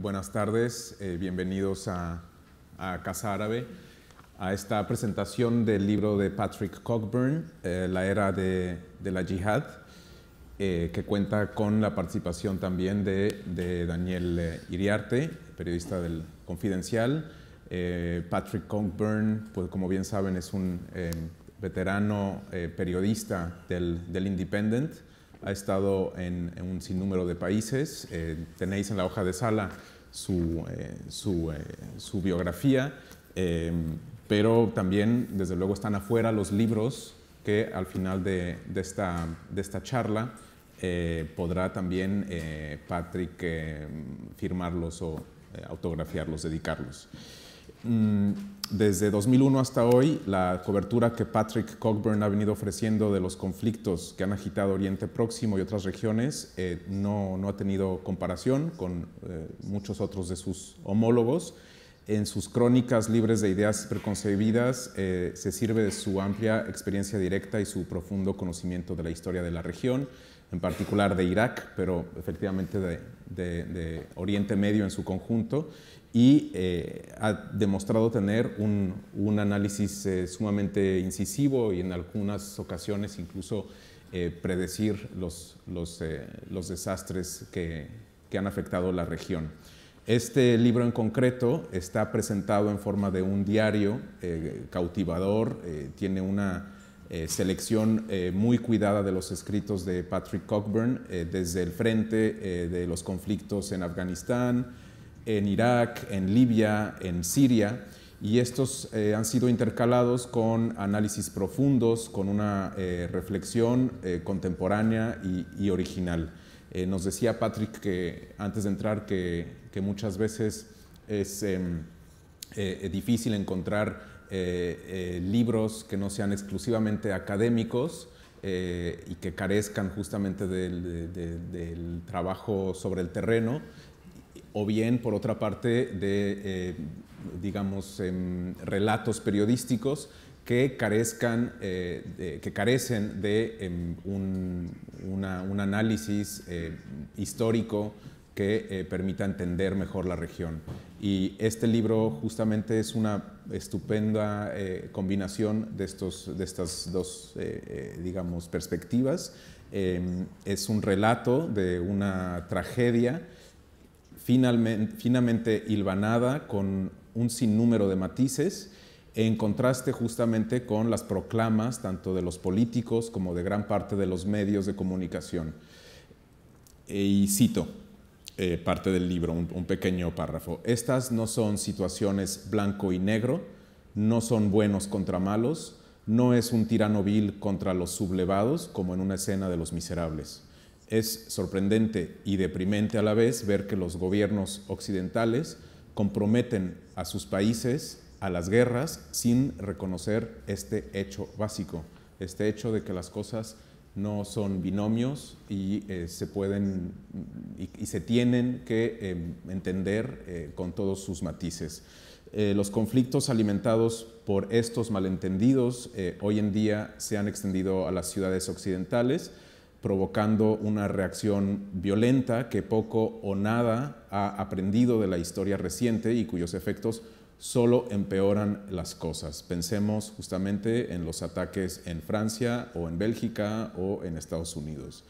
buenas tardes, eh, bienvenidos a, Casa Árabe, a esta presentación del libro de Patrick Cockburn, eh, La era de, la Jihad, eh, que cuenta con la participación también de, Daniel Iriarte, periodista del Confidencial. Patrick Cockburn, pues como bien saben, es un veterano periodista del Independent ha estado en, un sinnúmero de países. Eh, tenéis en la hoja de sala su, eh, eh, biografía, pero también, desde luego, están afuera los libros que al final de, esta, de esta, charla podrá también Patrick firmarlos o autografiarlos, dedicarlos. Mm, desde 2001 hasta hoy, la cobertura que Patrick Cockburn ha venido ofreciendo de los conflictos que han agitado Oriente Próximo y otras regiones eh, no, no, ha tenido comparación con eh, muchos otros de sus homólogos. En sus crónicas libres de ideas preconcebidas eh, se sirve de su amplia experiencia directa y su profundo conocimiento de la historia de la región, en particular de Irak, pero efectivamente de, Oriente Medio en su conjunto, y eh, ha demostrado tener un, análisis eh, sumamente incisivo y en algunas ocasiones incluso eh, predecir los, desastres que, que, han afectado la región. Este libro en concreto está presentado en forma de un diario cautivador, tiene una selección muy cuidada de los escritos de Patrick Cockburn desde el frente de los conflictos en Afganistán, en Irak, en Libia, en Siria, y estos eh, han sido intercalados con análisis profundos, con una eh, reflexión eh, contemporánea y, original. nos decía Patrick que antes de entrar que, muchas veces es em, difícil encontrar libros que no sean exclusivamente académicos, y que carezcan justamente del, trabajo sobre el terreno o bien por otra parte de, eh, digamos, em, relatos periodísticos que, eh, que carecen de em, un, análisis eh, histórico que permita entender mejor la región. Y este libro justamente es una estupenda combinación de, de estas dos, digamos, perspectivas. Em, es un relato de una tragedia finalmente, finamente hilvanada con un sinnúmero de matices en contraste justamente con las proclamas tanto de los políticos como de gran parte de los medios de comunicación. Eh, y cito eh, parte del libro, un, un pequeño párrafo. Estas no son situaciones blanco y negro, no son buenos contra malos, no es un tirano vil contra los sublevados como en una escena de los miserables. Es sorprendente y deprimente a la vez ver que los gobiernos occidentales comprometen a sus países a las guerras sin reconocer este hecho básico, este hecho de que las cosas no son binomios y eh, se pueden y, se tienen que em, entender eh, con todos sus matices. Eh, los conflictos alimentados por estos malentendidos hoy en día se han extendido a las ciudades occidentales, provocando una reacción violenta que poco o nada ha aprendido de la historia reciente y cuyos efectos solo empeoran las cosas. Pensemos justamente en los ataques en Francia o en Bélgica o en Estados Unidos.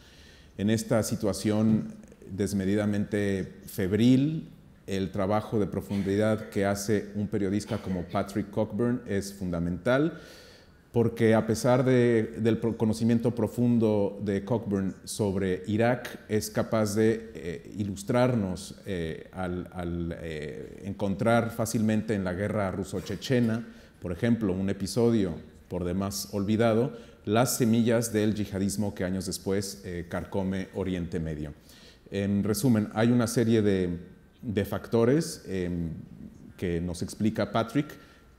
En esta situación desmedidamente febril, el trabajo de profundidad que hace un periodista como Patrick Cockburn es fundamental porque a pesar del conocimiento profundo de Cockburn sobre Irak, es capaz de eh, ilustrarnos eh, al, eh, encontrar fácilmente en la guerra ruso-chechena, por ejemplo, un episodio por demás olvidado, las semillas del yihadismo que años después carcome Oriente Medio. En resumen, hay una serie de factores em, que nos explica Patrick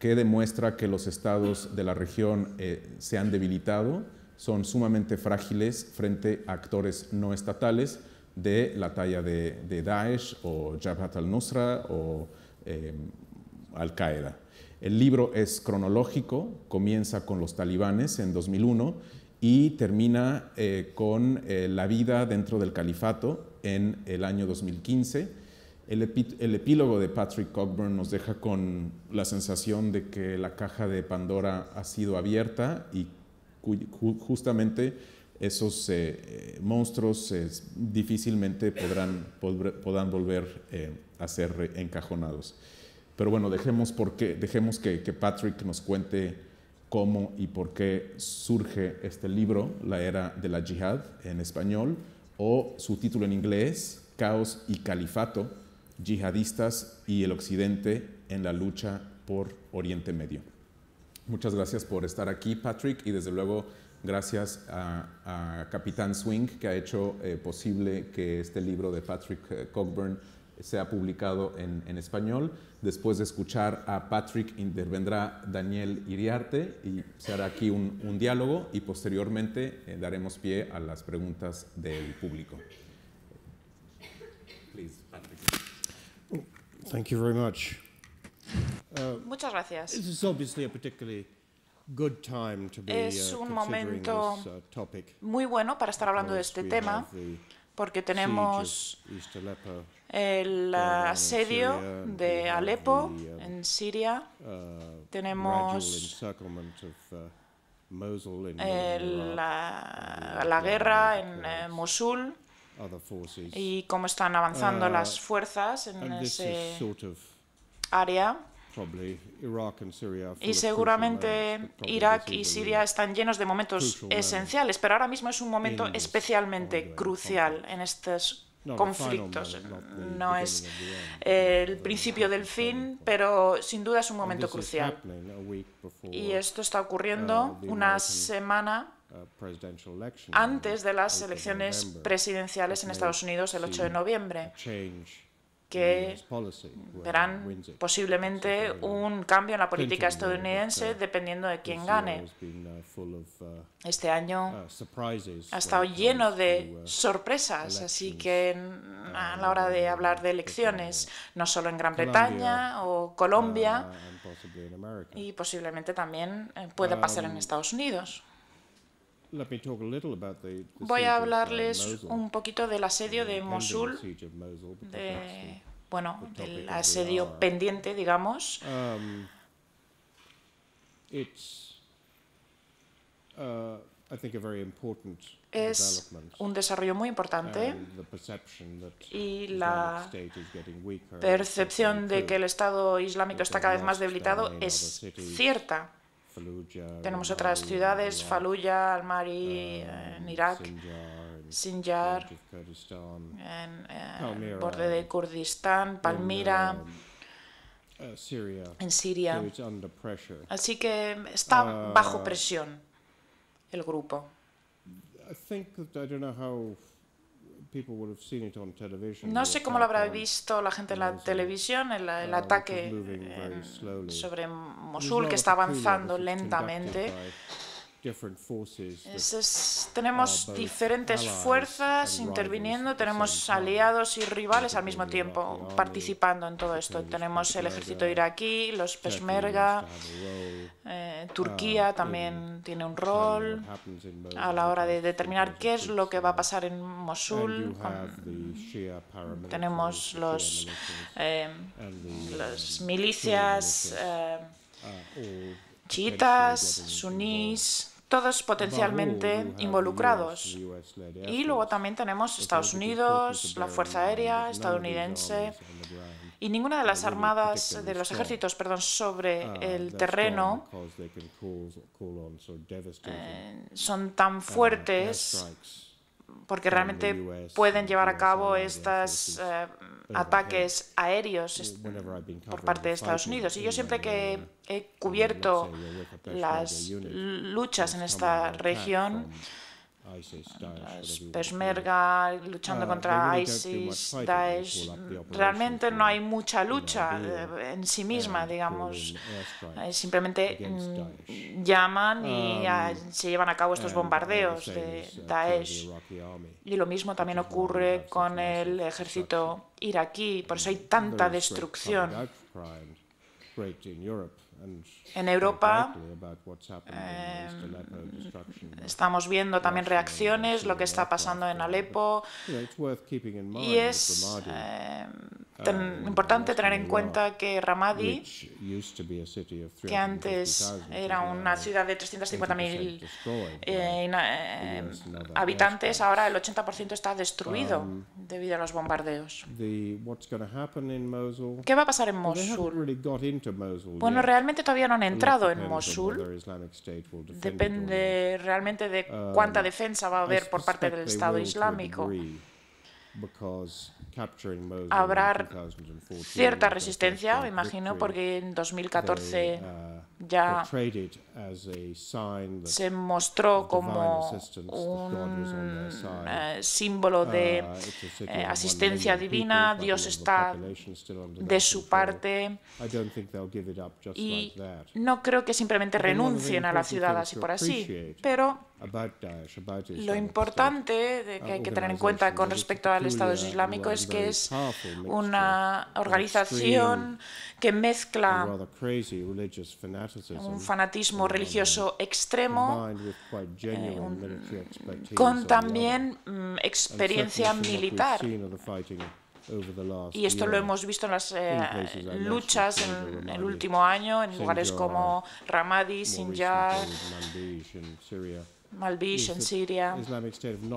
que demuestra que los estados de la región eh, se han debilitado, son sumamente frágiles frente a actores no estatales de la talla de, Daesh o Jabhat al-Nusra o em, Al-Qaeda. El libro es cronológico, comienza con los talibanes en 2001 y termina eh, con eh, la vida dentro del califato en el año 2015 el, epílogo de Patrick Cockburn nos deja con la sensación de que la caja de Pandora ha sido abierta y justamente esos eh, eh, monstruos eh, difícilmente podrán, volver a ser encajonados. Pero bueno, dejemos, dejemos que, que, Patrick nos cuente cómo y por qué surge este libro, La Era de la Jihad, en español, o su título en inglés, Caos y Califato, yihadistas y el Occidente en la lucha por Oriente Medio. Muchas gracias por estar aquí, Patrick, y desde luego gracias a, Capitán Swing, que ha hecho eh, posible que este libro de Patrick eh, Cockburn sea publicado en, español. Después de escuchar a Patrick, intervendrá Daniel Iriarte y se hará aquí un, diálogo y posteriormente eh, daremos pie a las preguntas del público. Uh, Muchas gracias. es un momento muy bueno para estar hablando de este tema porque tenemos el asedio de uh, Alepo uh, en Siria, tenemos la, guerra en eh, Mosul y cómo están avanzando uh, las fuerzas en ese área. Y seguramente Irak y Siria están llenos de momentos esenciales, pero ahora mismo es un momento especialmente crucial en estos conflictos. No es el principio del fin, pero sin duda es un momento crucial. Y esto está uh, ocurriendo una semana Uh, antes de las elecciones presidenciales en Estados Unidos el 8 de noviembre, que verán posiblemente un cambio en la política estadounidense uh, dependiendo de quién e gane. Uh, este año ha estado lleno de sorpresas, así que a la hora de um, hablar de elecciones, no solo en Gran Bretaña o Colombia, y posiblemente también eh, puede pasar en um, Estados Unidos. Voy a uh, hablarles un poquito del asedio de Mosul, bueno, del asedio pendiente, digamos. Um, uh, es un desarrollo muy importante y la percepción de que el Estado Islámico está cada vez más debilitado es cierta. Tenemos otras ciudades, Faluya, Almari, um, en Irak, Sinjar, en el eh, borde de Kurdistán, Palmira, um, uh, en Siria. Así que está bajo uh, presión el grupo. No sé cómo lo habrá visto la gente en la televisión, el, uh, ataque eh, sobre Mosul que está avanzando lentamente tenemos diferentes fuerzas interviniendo, tenemos aliados y rivales al mismo tiempo participando en todo esto. Tenemos el ejército iraquí, los Peshmerga, eh, ah, Turquía también tiene un rol a la hora de determinar qué es lo que va a pasar en Mosul. tenemos los, las eh, um, milicias eh, chiitas, sunís todos potencialmente involucrados. Y luego también tenemos Estados Unidos, la Fuerza Aérea estadounidense y ninguna de las armadas de los ejércitos, perdón, sobre ah, el terreno eh, son tan uh, fuertes porque realmente pueden llevar a cabo estas ataques aéreos por parte de Estados Unidos. Y yo siempre que he cubierto las luchas en esta región, Pesmerga luchando contra ISIS, Daesh. Ah, Realmente no hay mucha lucha eh, en sí misma, digamos. Eh, simplemente mm, llaman y um, se llevan a cabo estos bombardeos de Daesh. Y lo mismo también ocurre con el ejército iraquí, por eso hay tanta destrucción. En Europa eh, estamos viendo también reacciones, lo que está pasando en Alepo, y es tan ah, importante tener en cuenta que Ramadi, que antes era una ciudad de 350.000 eh, eh, habitantes, ahora el 80% está destruido um, debido a los bombardeos. ¿Qué va a pasar en Mosul? Bueno, realmente todavía no han entrado en Mosul. Depende realmente de cuánta um, defensa va a haber por parte del Estado Islámico habrá cierta resistencia, me imagino, porque en 2014 uh, ya se mostró como un eh, símbolo uh, de eh, asistencia divina, Dios está de su parte y no creo que simplemente renuncien a la ciudad así por así, pero Uh, lo importante de que hay que tener en cuenta con respecto al Estado Islámico es que es una organización que mezcla un fanatismo religioso extremo eh, con también mm, experiencia militar. Y esto lo hemos visto en las eh, luchas en el último año en lugares como Ramadi, Sinjar. Malvish en Siria.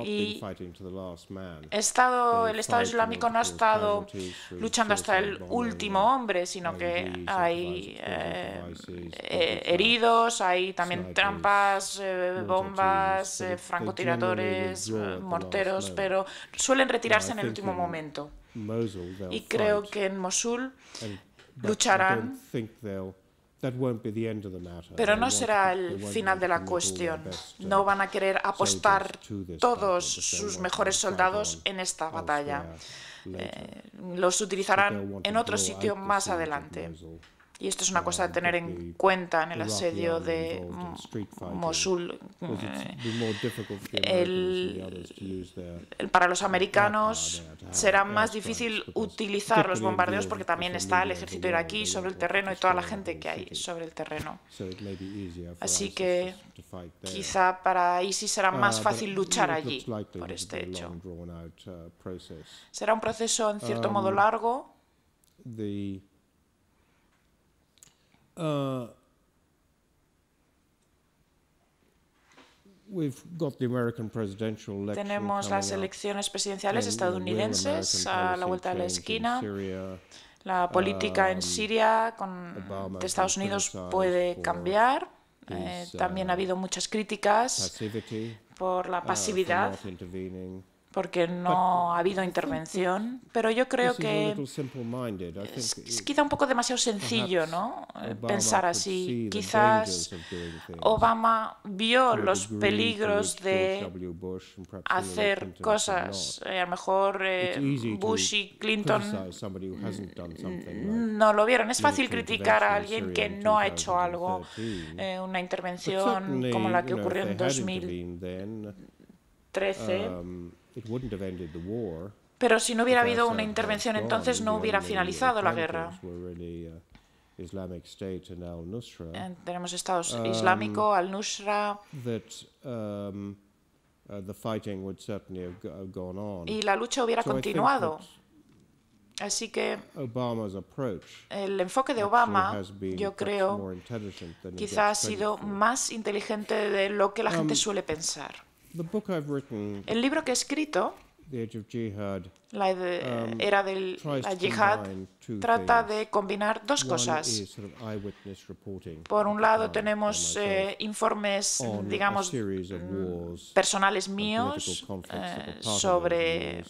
Y estado, el Estado Islámico no ha estado luchando hasta el último hombre, sino que hay eh, eh, heridos, hay también trampas, eh, bombas, francotiradores, morteros, pero suelen retirarse en el último momento. Y creo que en Mosul lucharán pero no será el final de la cuestión. No van a querer apostar todos sus mejores soldados en esta batalla. Eh, los utilizarán en otro sitio más adelante. Y esto es una cosa a tener en cuenta en el asedio de Mosul. Pues eh, el, para los americanos será más difícil utilizar los bombardeos porque también está el ejército iraquí sobre el terreno y toda la gente que hay sobre el terreno. Así que quizá para ISIS será ah, más fácil luchar allí por este hecho. Uh, será un proceso en cierto modo um, largo. Uh, Tenemos las elecciones presidenciales estadounidenses a la vuelta de la esquina. La política en um, Siria con, de Estados Unidos puede cambiar. Eh, también ha um, habido muchas críticas por la uh, pasividad porque no ha habido intervención, pero yo creo que es quizá un poco demasiado sencillo ¿no? Eh, pensar así. Quizás Obama vio los peligros de hacer cosas. Eh, a lo mejor eh, Bush y Clinton no lo vieron. Es fácil criticar a alguien que no ha hecho algo, una intervención como la que ocurrió en 2013. Pero si no hubiera habido una intervención entonces no hubiera finalizado la guerra. Uh, tenemos Estados um, Islámico, al-Nusra. Y la lucha hubiera continuado. Así que el enfoque de Obama, yo creo, quizá ha sido más inteligente de lo que la um, gente suele pensar. El libro que he escrito, la um, era del yihad, trata de combinar dos cosas. Por un lado tenemos eh, informes, digamos, mm, personales míos eh, sobre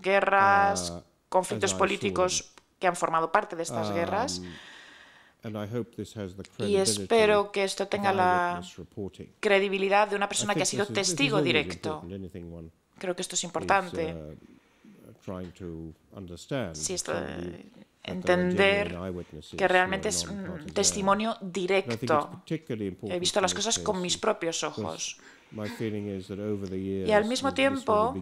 guerras, uh, conflictos políticos que han formado parte de estas um, guerras. Y espero que esto tenga la credibilidad de una persona que ha sido testigo directo. Creo que esto es importante. Uh, si eh, entender que realmente es un testimonio directo. He visto las cosas con mis propios ojos. Y al mismo tiempo,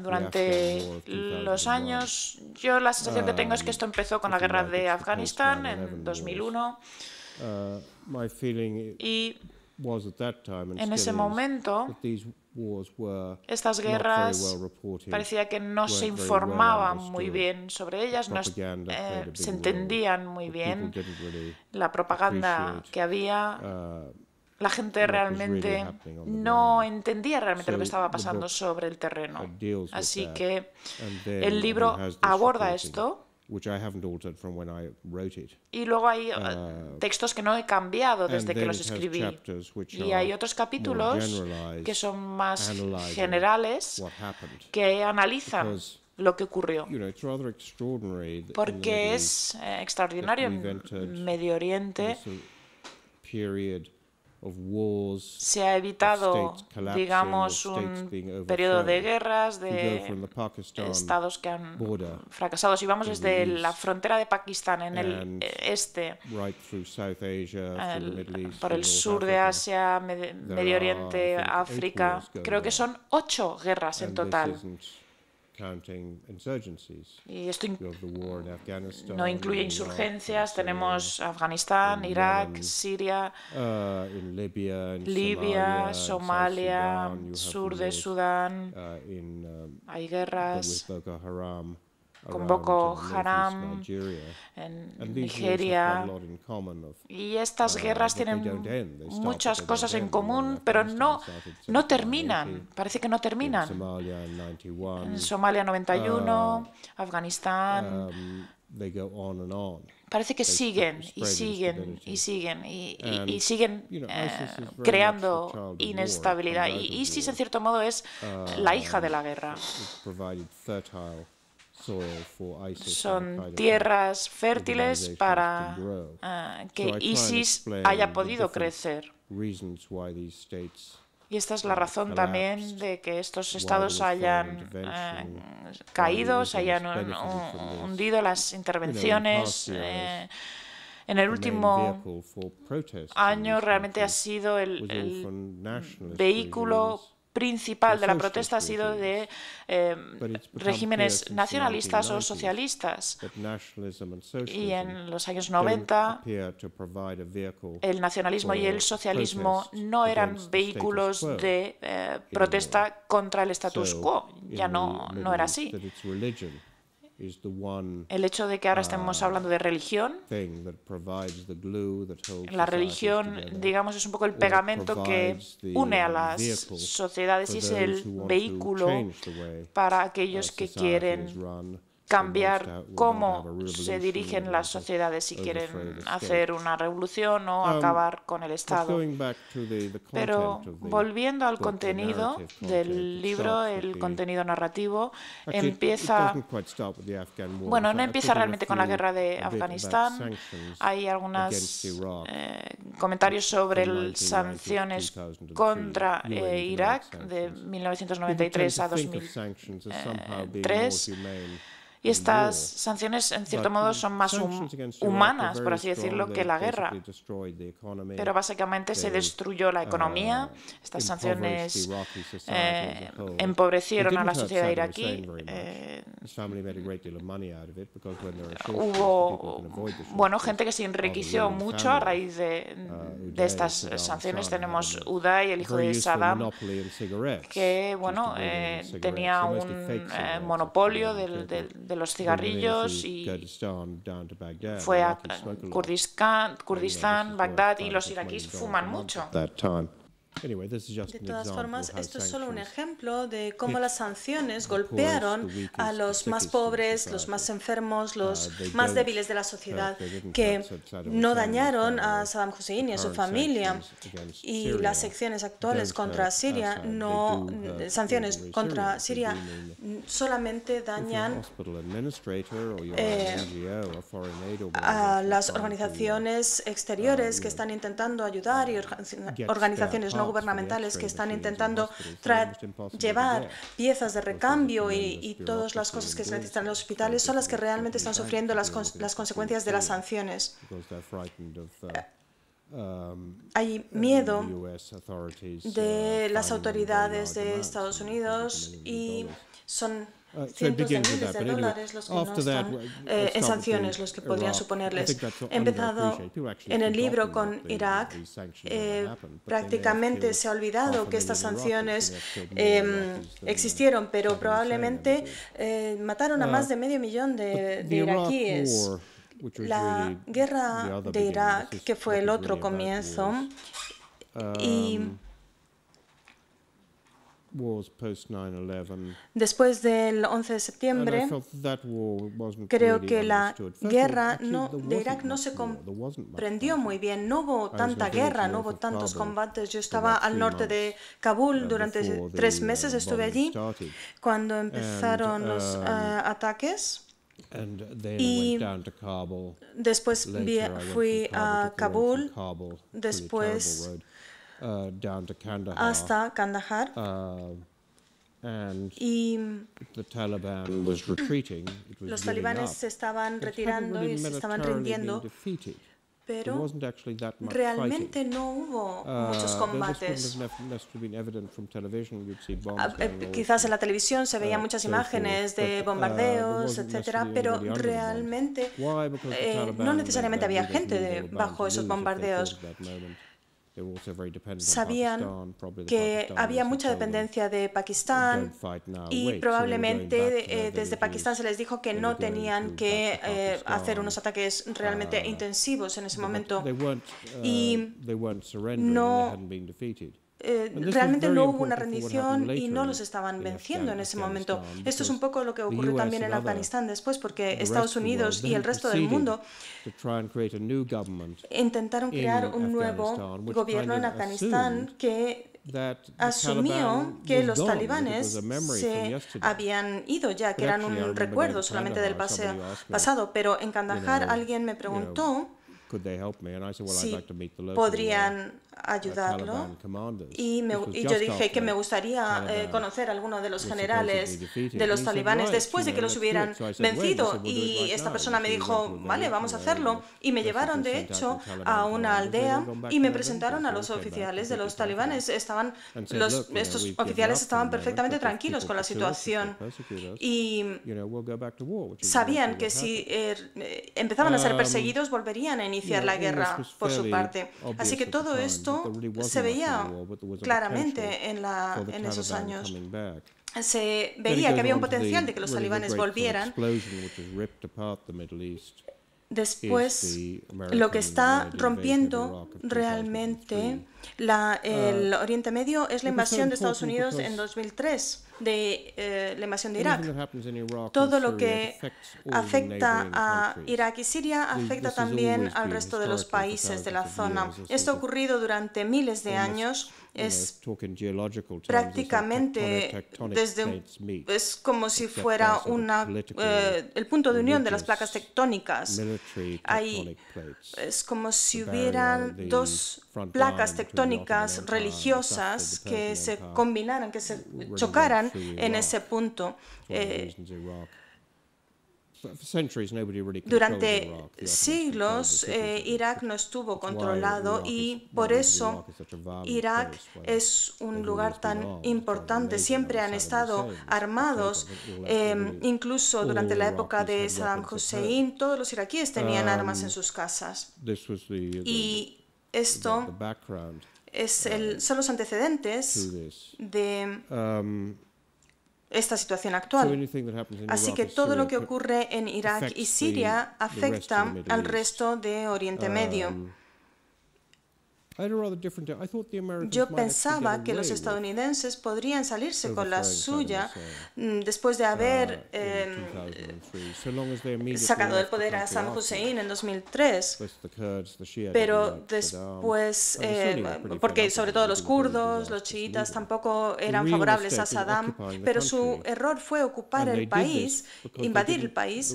durante los años. Yo la sensación que tengo es que esto empezó con la guerra de pues, Afganistán en 2001. Uh, y en ese momento, estas guerras parecía que no se informaban muy bien sobre ellas, no eh, se entendían muy bien la propaganda que había uh, la gente realmente no entendía realmente lo que estaba pasando sobre el terreno. Así que el libro aborda esto. Y luego hay uh, uh, textos que no he cambiado desde que los escribí. Y hay otros capítulos que son más generales, que analizan lo que ocurrió. Porque es eh, extraordinario en Medio Oriente se ha evitado, digamos, un periodo de guerras, de estados que han fracasado. Si vamos desde la frontera de Pakistán en el este, por el sur de Asia, Medio Oriente, África, creo que son ocho guerras en total. Y esto no incluye insurgencias. Tenemos Afganistán, Irak, Siria, Libia, Somalia, sur de Sudán. Uh, um, Hay guerras con Boko Haram en Nigeria. Y estas uh, guerras tienen muchas cosas en común, pero no, no terminan. Parece que no terminan. En Somalia 91, um, Afganistán. Um, Parece que siguen y siguen y siguen y, siguen eh, creando inestabilidad. Y ISIS, en cierto modo, es la hija de la um, guerra son tierras fértiles para ah, que ISIS haya podido crecer. Y esta es la ah, razón también de que estos estados hayan ah, caído, se hayan hundido las intervenciones. Eh, en el último año realmente ha sido el, el vehículo principal de la protesta ha sido de eh, regímenes nacionalistas o socialistas. Y en los años 90 el nacionalismo y el socialismo no eran vehículos de eh, protesta contra el status quo, ya no, no era así el hecho de que ahora estemos uh, hablando de religión, la religión, digamos, es un poco el pegamento que une a las sociedades y es el vehículo para aquellos que quieren cambiar cómo se dirigen las sociedades si quieren hacer una revolución o um, acabar con el Estado. Pero volviendo al contenido del libro, el contenido narrativo, empieza, bueno, no empieza realmente con la guerra de Afganistán. Hay algunos eh, comentarios sobre sanciones contra eh, Irak de 1993 a 2003. Y estas sanciones, en cierto modo, son más humanas, por así decirlo, que la guerra. Pero básicamente se destruyó la economía, uh, estas sanciones eh, empobrecieron a la sociedad iraquí. Eh, hubo bueno, gente que se enriqueció mucho a raíz de, uh, estas sanciones. Tenemos Uday, el hijo de Saddam, que bueno, eh, tenía un monopolio del, del los cigarrillos y fue a Kurdistán, Bagdad y los iraquíes fuman mucho. De todas formas, esto es solo un ejemplo de cómo las sanciones golpearon a los más pobres, los más enfermos, uh, los más débiles de la sociedad, que no dañaron a Saddam Hussein y a su familia. Y las secciones actuales contra uh, Siria, no, sanciones contra Siria, solamente dañan eh, a las organizaciones uh, exteriores que están intentando ayudar y organizaciones no gubernamentales que están intentando llevar piezas de recambio y, todas las cosas que se necesitan en los hospitales son las que realmente están sufriendo las, las consecuencias de las sanciones. Hay um, um, miedo um, de uh, las autoridades de Estados Unidos y son Ah, cientos de miles de dólares, los que no están en sanciones los que podrían suponerles. He empezado en el libro con Irak. Eh, prácticamente se ha olvidado que estas sanciones em, uh, existieron, pero probablemente eh, mataron a ah, más de medio millón de, de iraquíes. La guerra de Irak, que fue el otro comienzo, y um, Después del 11 de septiembre, creo que la guerra de Irak no se comprendió muy bien. No hubo tanta guerra, no hubo tantos combates. Yo estaba al norte de uh, Kabul durante tres uh, meses, estuve allí cuando empezaron los um, uh, ataques. Y después fui a Kabul, después Uh, hasta Kandahar. Uh, y los talibanes se estaban retirando y se estaban rindiendo. pero realmente no hubo uh, muchos combates. quizás en la televisión se veían muchas imágenes de bombardeos, etcétera, pero realmente eh, no necesariamente había gente bajo esos bombardeos. Sabían que había mucha dependencia de Pakistán y probablemente eh, desde Pakistán se les dijo que no tenían que eh, hacer unos ataques realmente uh, intensivos en ese momento y uh, no eh, pues, realmente no hubo una rendición y no los estaban venciendo en ese momento. Esto pues, es un poco lo que ocurrió también en Afganistán después, porque Estados Unidos y el resto del mundo intentaron crear un nuevo gobierno en Afganistán que asumió que los talibanes se habían ido ya, que eran un recuerdo solamente del pasado, pero en Kandahar alguien me preguntó si podrían ayudarlo. Y, yo dije que me gustaría eh, uh, conocer a alguno de los generales de los talibanes después de que los hubieran vencido. Y esta persona me dijo, vale, vamos a hacerlo. Y me llevaron, de hecho, a una aldea y me presentaron a los oficiales de los talibanes. Estaban, los, estos oficiales estaban perfectamente tranquilos con la situación y sabían que si er, eh, empezaban a ser um, perseguidos volverían a iniciar la guerra por su parte. Así que todo esto esto se veía claramente en, esos años se veía que había un potencial de que los talibanes volvieran. Después, lo que está rompiendo realmente el uh, Oriente Medio es la invasión de Estados Unidos en 2003 de eh, la invasión de Irak. Todo lo que afecta a Irak y Siria afecta también al resto de los países de la zona. Esto ha ocurrido durante miles de años es prácticamente desde un, como si fuera una eh, el punto de unión de las placas tectónicas. Hay, es como si hubieran dos placas tectónicas religiosas que se combinaran, que se chocaran en ese punto. Durante siglos eh, Irak no estuvo controlado y por eso Irak es un lugar tan importante. Siempre han estado armados, em, incluso durante la época de Saddam Hussein, todos los iraquíes tenían um, armas en sus casas. Y esto es uh, el, son los antecedentes de um, esta situación actual. Así que todo lo que ocurre en Irak y Siria afecta al resto de Oriente um, Medio. Yo pensaba que los estadounidenses podrían salirse con la suya mm, después de haber ah, em, sacado del poder a Saddam Hussein en 2003, pero después, em, porque sobre todo los kurdos, los chiitas tampoco eran favorables a Saddam, pero su error fue ocupar el país, invadir el país,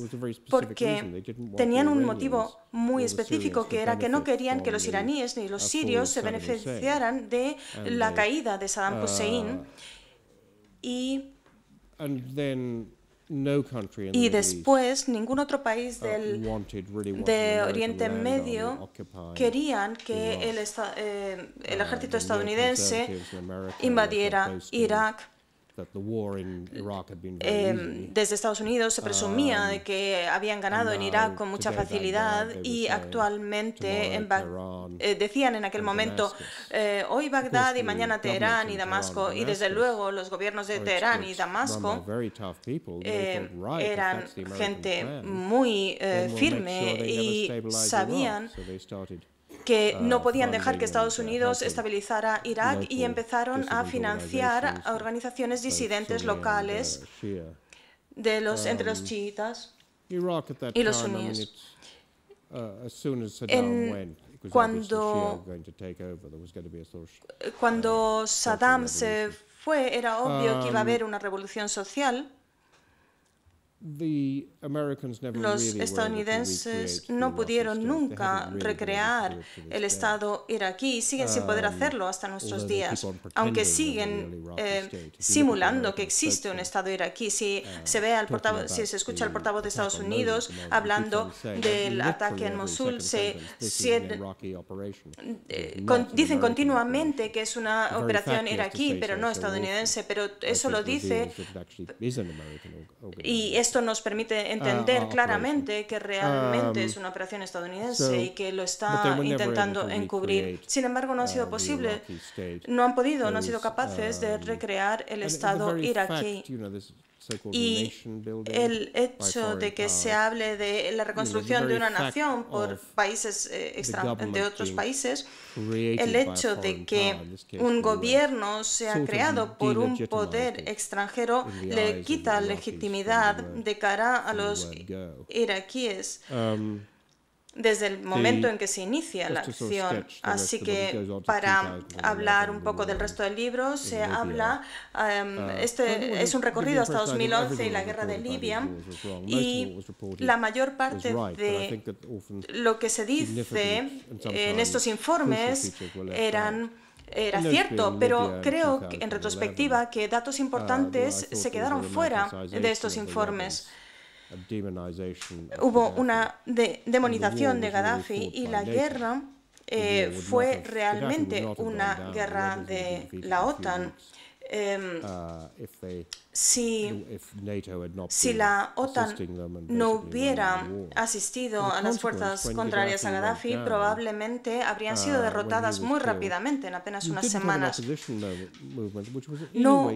porque tenían un motivo muy específico, que era que no querían que los iraníes ni los sirios se beneficiaran de la caída de Saddam ah, Hussein y después ningún otro país del, de Oriente Medio querían que el, eh, el ah, ejército estadounidense invadiera Irak desde Estados Unidos se presumía um, de que habían ganado en Irak con mucha facilidad y uh, actualmente en eh, decían en aquel momento eh, hoy Bagdad y mañana Teherán y Damasco y desde luego los gobiernos de Teherán y Damasco eh, eran gente muy firme y sabían que ah, no podían dejar que Estados Unidos estabilizara Irak y empezaron a financiar a organizaciones disidentes locales de los, entre los um, chiitas y los suníes. Uh, cuando, cuando uh, Saddam se fue, era obvio que iba a um, haber una revolución social. Los estadounidenses no pudieron nunca recrear el Estado iraquí y siguen sin poder um, hacerlo hasta nuestros días, aunque siguen eh, simulando que existe un Estado iraquí. Si uh, se, ve al portavoz, si se escucha al portavoz de Estados Unidos hablando del ataque en Mosul, se, eh, dicen continuamente que es una operación iraquí, pero no estadounidense, pero eso lo dice y esto nos permite ah, entender claramente que realmente es una operación estadounidense y que lo está intentando encubrir. Sin embargo, no ha sido um, posible. No han podido, no han sido capaces de um, recrear el Estado iraquí. Y el hecho de que se hable de la reconstrucción de una nación por países eh, de otros países, el hecho de que un gobierno sea creado por un poder extranjero le quita legitimidad de cara a los iraquíes. Um, desde el momento en que se inicia la acción. Así que para hablar un poco del resto del libro, se habla, um, uh, este es un recorrido hasta 2011 y la guerra de Libia, y la mayor parte de lo que se dice en estos informes eran era cierto, pero creo que en retrospectiva que datos uh, importantes se quedaron fuera de estos informes. Hubo una demonización de Gaddafi y la guerra eh, fue realmente una guerra de la OTAN si, la OTAN no hubiera asistido a las fuerzas contrarias a Gaddafi, probablemente habrían uh, sido derrotadas muy rápidamente, en apenas unas semanas. No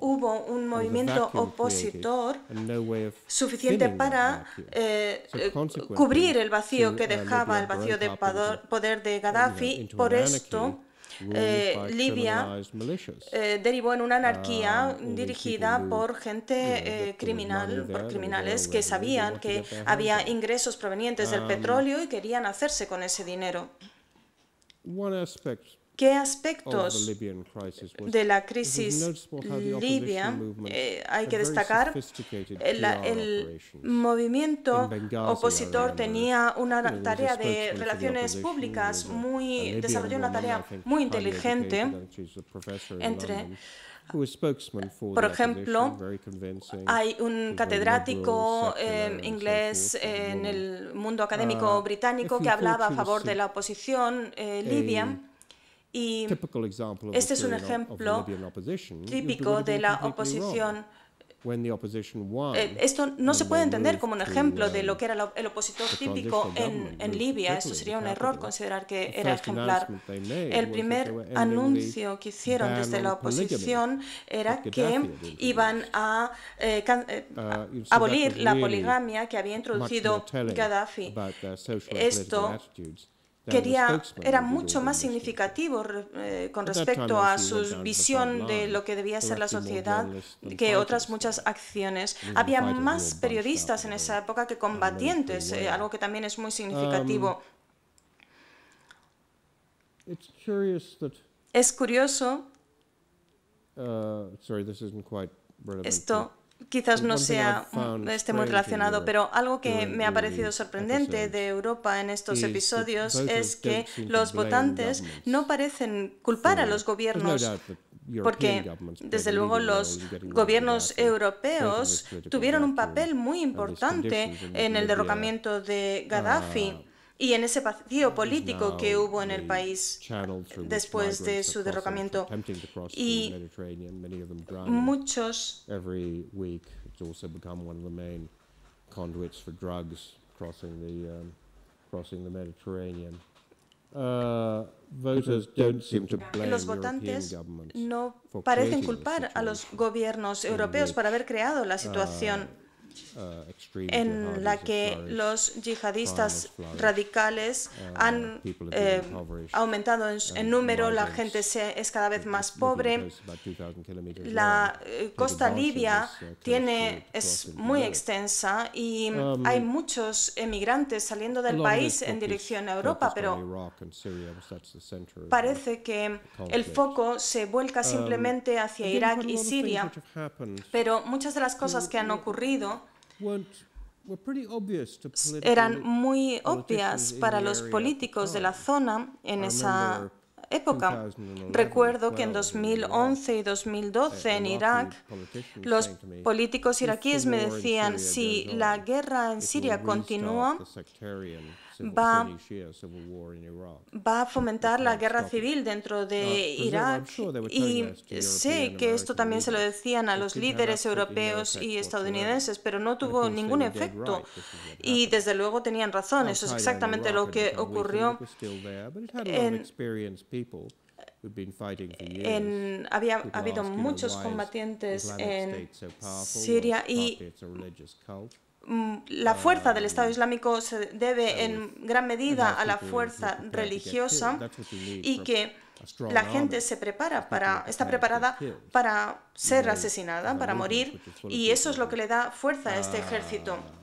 hubo un movimiento opositor suficiente para eh, eh, cubrir el vacío que uh, dejaba el vacío de poder de Gaddafi. Por esto, eh, Libia eh, derivó en una ah, anarquía dirigida por gente eh, criminal, por criminales que sabían que había ingresos provenientes del um, petróleo y querían hacerse con ese dinero qué aspectos de la crisis libia eh, hay que destacar. El, movimiento opositor tenía una tarea de relaciones públicas muy desarrolló una tarea muy inteligente entre por ejemplo, hay un catedrático inglés en el mundo uh, académico británico que hablaba a favor de la oposición eh, libia. Y este es un ejemplo típico de la oposición. Eh, esto no se puede entender como un ejemplo de lo um, que era el opositor típico en, Libia. Esto sería un error considerar que era ejemplar. El primer anuncio que hicieron desde la oposición era que iban a eh, eh, uh, abolir la poligamia que había introducido Gaddafi. Esto quería, era mucho más pues, significativo eh, con respecto a su visión de lo que debía ser la sociedad que otras muchas acciones. Había más periodistas en esa época que combatientes, eh, algo que también es muy um, significativo. Es curioso. Uh, esto quizás no sea esté muy relacionado, pero algo que me ha parecido sorprendente de Europa en estos episodios es que los votantes no parecen culpar a los gobiernos porque desde luego los gobiernos europeos tuvieron un papel muy importante en el derrocamiento de ah, Gaddafi y en ese vacío político que hubo en el país después de su derrocamiento. Y muchos los votantes no parecen culpar a los gobiernos europeos por haber creado la situación uh, Uh, en la que los yihadistas uh, radicales uh, han eh, aumentado en, número, la gente es cada vez más pobre, la eh, costa libia tiene, es muy extensa y um, hay muchos emigrantes saliendo del país en dirección a Europa, pero parece que el foco se vuelca um, simplemente hacia Irak y Siria. Pero muchas de las cosas que han ocurrido eran muy obvias para los políticos de la zona en esa época. Recuerdo que en 2011 y 2012 en Irak los políticos iraquíes me decían, si la guerra en Siria continúa, va, va a fomentar la guerra civil dentro de Irak. Y sé que esto también se lo decían a los líderes europeos y estadounidenses, pero no tuvo ningún efecto. Y desde luego tenían razón, eso es exactamente lo que ocurrió. había habido muchos combatientes en Siria y Mm, la fuerza del Estado Islámico se debe en gran medida a la fuerza religiosa y que la gente se prepara para, está preparada para ser asesinada, para morir, y eso es lo que le da fuerza a este ejército. Ah.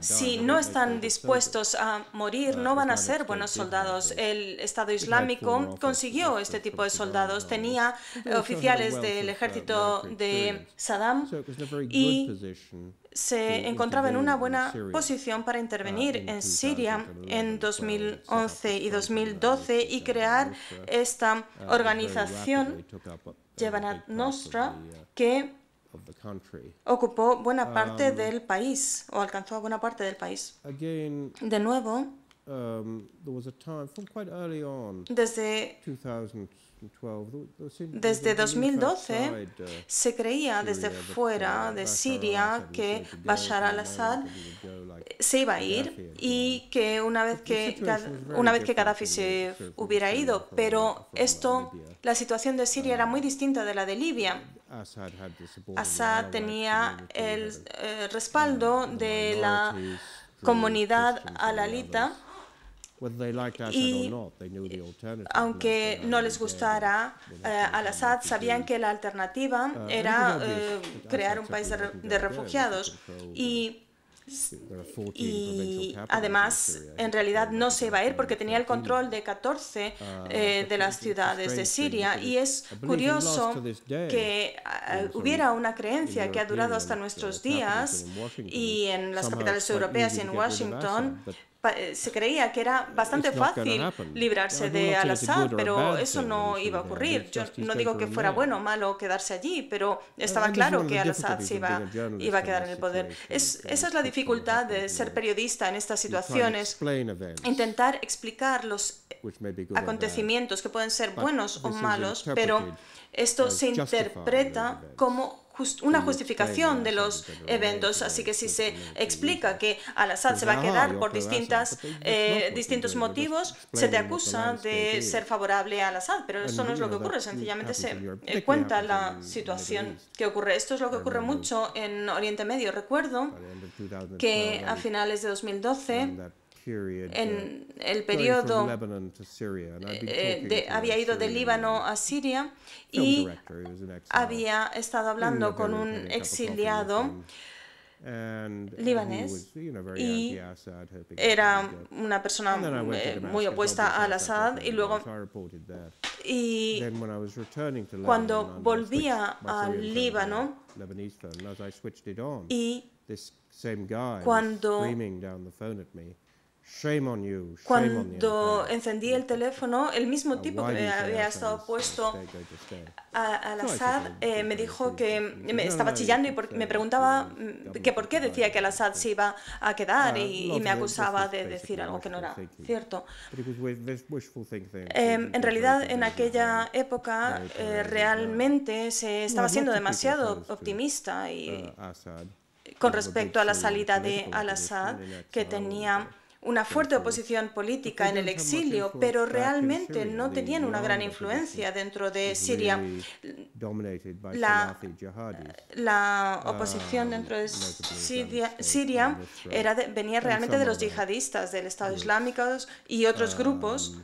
Si no están dispuestos a morir, no van a ser buenos soldados. El Estado Islámico consiguió este tipo de soldados. Tenía oficiales del uh, ejército de Saddam y se encontraba en una buena posición para uh, intervenir en Siria en 2011 y 2012 y crear esta uh, organización Jevanat Nostra que Ocupó buena um, parte del país o alcanzó a buena parte del país. de nuevo, um, desde 2012, uh, se creía desde fuera de Siria uh, que uh, Bashar al-Assad se iba a ir y que una vez que una vez que Gaddafi se hubiera ido, pero esto la situación de Siria era muy distinta de la de Libia. Assad tenía el eh, um, respaldo de la comunidad alalita y aunque no les gustara eh, al Assad, sabían que la alternativa uh, era eh, crear un país de, refugiados. Y y además, en realidad no se iba a ir porque tenía el control de 14 ah, eh, de las ciudades de Siria. Y es curioso que eh, hubiera una creencia que ha durado hasta uh, nuestros días y en las capitales europeas y en Washington eh, se creía que era bastante fácil librarse de Al-Assad, pero eso no iba a ocurrir. Yo no digo que fuera bueno o malo quedarse allí, pero estaba claro que Al-Assad se iba, iba, a quedar en el poder. esa es la dificultad de ser periodista en estas situaciones, intentar explicar los eh, acontecimientos que pueden ser buenos o malos, pero esto se interpreta como una justificación de los eventos. Así que si se explica que Al-Assad pues se va a quedar por distintas, eh, distintos motivos, se te acusa de ser favorable a Al-Assad, pero eso no es lo que ocurre, sencillamente se eh, cuenta la situación que ocurre. Esto es lo que ocurre mucho en Oriente Medio. Recuerdo que a finales de 2012, en eh, el periodo eh, había ido de Líbano a Siria y había estado hablando con un exiliado libanés y era una persona eh, muy opuesta al Assad y luego y cuando volvía al Líbano y cuando cuando encendí el teléfono, el mismo tipo que había estado puesto al Assad eh, me dijo que me estaba chillando y me preguntaba que por qué decía que al Assad se iba a uh, quedar y, me acusaba de decir algo que no era cierto. Eh, en realidad, en aquella época eh, realmente se estaba siendo demasiado optimista y uh, con respecto a la salida de al-Assad, que tenía una fuerte oposición política en el exilio, pero realmente no tenían una gran influencia dentro de Siria. La, ah, oposición dentro de Siria, era venía realmente de los yihadistas del Estado Islámico y otros um, grupos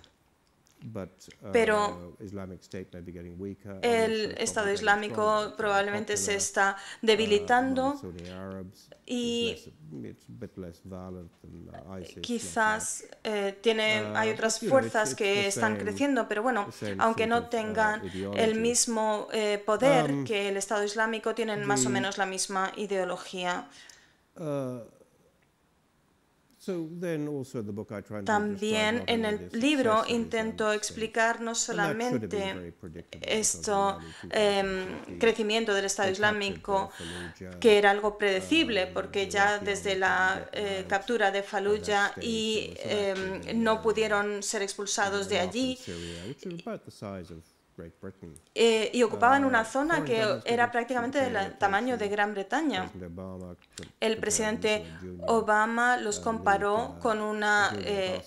pero uh, el Estado Islámico probablemente se está debilitando uh, y uh, quizás eh, tiene, hay otras fuerzas que están creciendo, pero bueno, aunque no tengan el mismo eh, poder um, que el Estado Islámico, tienen más o menos la misma ideología. También en el libro intento explicar no solamente esto em, crecimiento del Estado Islámico, que era algo predecible, uh, porque ya desde la eh, captura de Fallujah y em, no uh, pudieron ser expulsados de allí. Eh, y ocupaban ah, una zona que era prácticamente del tamaño de Gran Bretaña. El presidente Obama los uh, comparó uh, con una, eh,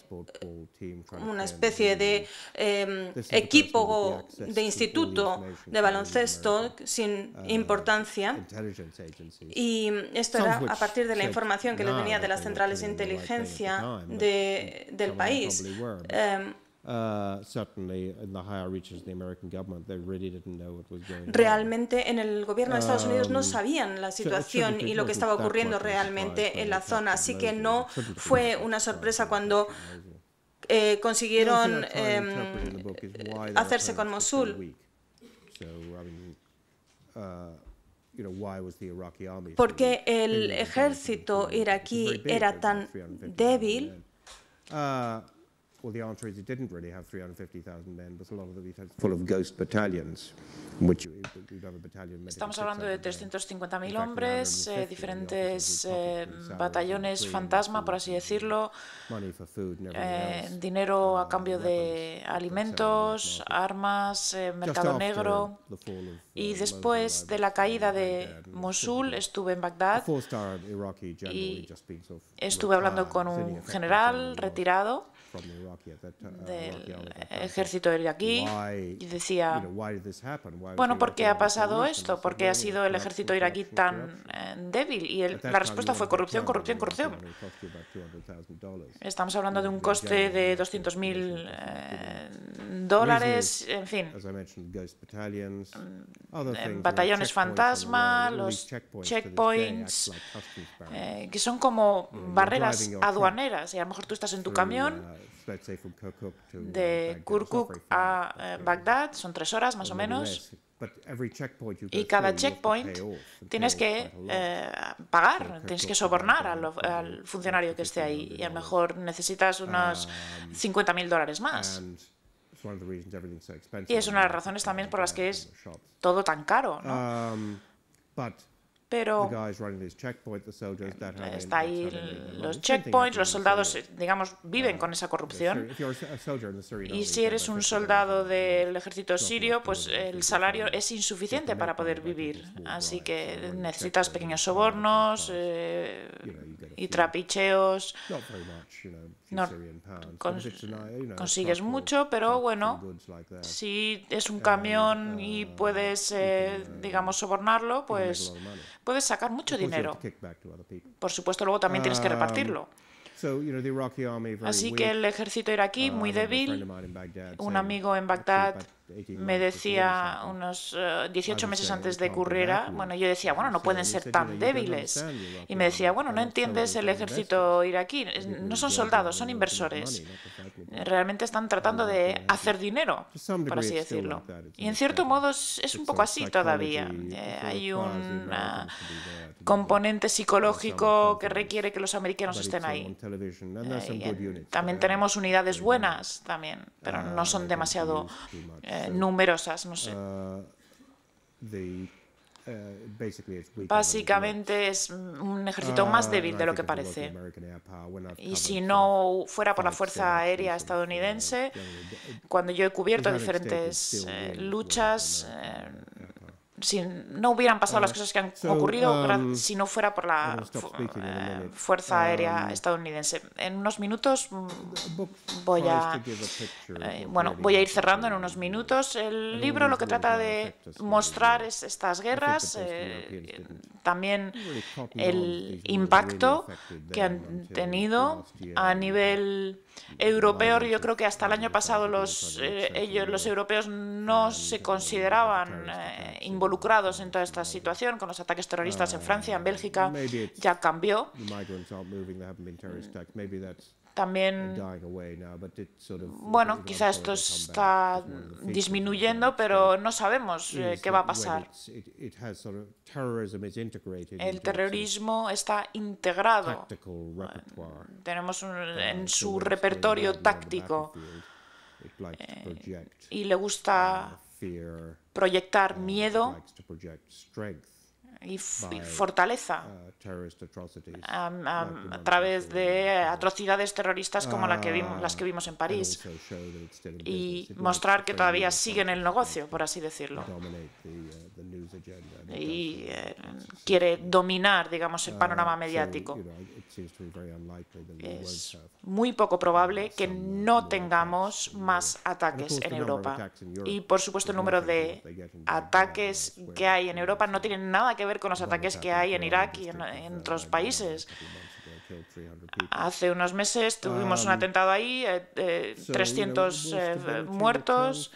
una especie de em, equipo de instituto de baloncesto sin uh, importancia. Y esto era a partir de la información que le tenía de las centrales de inteligencia del país. Realmente en el gobierno de Estados Unidos no um, sabían la situación y lo que estaba ocurriendo realmente en la zona, así que no fue una sorpresa cuando eh, consiguieron hacerse con Mosul. Porque el ejército iraquí era tan débil? Estamos hablando de 350.000 hombres, eh, diferentes eh, batallones fantasma, por así decirlo, eh, dinero a uh, cambio de alimentos, armas, mercado negro. Y uh, después de la caída de Mosul, estuve en Bagdad y estuve hablando con un general retirado. Uh, del ejército iraquí y decía, bueno, ¿por qué ha pasado esto? ¿Por qué ha sido el ejército iraquí tan eh, débil? Y la respuesta fue corrupción, corrupción, corrupción. Estamos hablando de un coste de 200.000 mil eh, dólares, en fin. Mm, eh, batallones fantasma, los checkpoints, que son como mm-hmm. barreras aduaneras. Y a lo mejor tú estás en tu camión uh, Uh, de Kirkuk a eh, Bagdad, son tres horas más o menos, y cada checkpoint eh, tienes que pagar, tienes que sobornar al, funcionario que esté ahí y a lo mejor necesitas unos 50 um, mil dólares más. Y es una de las razones también por las que es todo tan caro. ¿no? Um, pero está ahí los checkpoints, los soldados, digamos, viven ah, con esa corrupción. Y si eres un soldado del ejército sirio, pues el salario es insuficiente para poder vivir. Así que necesitas pequeños sobornos eh, y trapicheos no consigues mucho, pero bueno, si es un um, camión uh, y puedes, eh, uh, digamos, sobornarlo, pues puedes sacar mucho dinero. Por supuesto, luego también tienes que um, repartirlo. Así que el ejército iraquí uh, muy débil. Un amigo en Bagdad me pues decía unos 18 eh, ah, meses antes de currera, ocurriera, ah, bueno, yo decía, bueno, no pueden ser tan débiles. Y me decía, bueno, no entiendes el ejército iraquí, no son soldados, son inversores. Realmente están tratando de hacer dinero, pues por así decirlo. Y en cierto modo es un poco así todavía. Eh, hay un ah, componente psicológico que requiere que los americanos estén ahí. Eh, también tenemos unidades buenas, también, pero no son demasiado numerosas, no sé. Uh, uh, Básicamente es un ejército más ah, débil de lo que parece. Y si no fuera por la Fuerza Aérea estadounidense, cuando yo he cubierto diferentes eh, luchas, si no hubieran pasado las ah, cosas que han ocurrido um, si no fuera por la eh, Fuerza Aérea um, estadounidense. En unos minutos mm, voy a, eh, bueno, voy a ir cerrando en unos minutos. El libro lo que trata de mostrar es estas guerras, eh, también el impacto que han tenido a nivel europeos, yo creo que hasta el año pasado los, eh, ellos, los europeos no se consideraban eh, involucrados en toda esta situación, con los ataques terroristas en Francia, en Bélgica, ya cambió. También, bueno, quizás esto está disminuyendo, pero no sabemos eh, qué va a pasar. El terrorismo está integrado. Tenemos en su repertorio táctico eh, y le gusta uh, proyectar uh, miedo y, fortaleza uh, a través de atrocidades terroristas como la que vimos, las que vimos en ah, París y mostrar que todavía siguen el negocio, por así decirlo. Uh, y eh, quiere dominar, digamos, el panorama uh, mediático. Es muy poco probable que no tengamos más ataques en Europa. Y, por supuesto, el número de ataques que hay en Europa no tiene nada que ver ver con los ataques este que hay en Irak y en, otros países. Hace unos meses tuvimos un um, atentado ahí, 300 eh, eh, eh, muertos.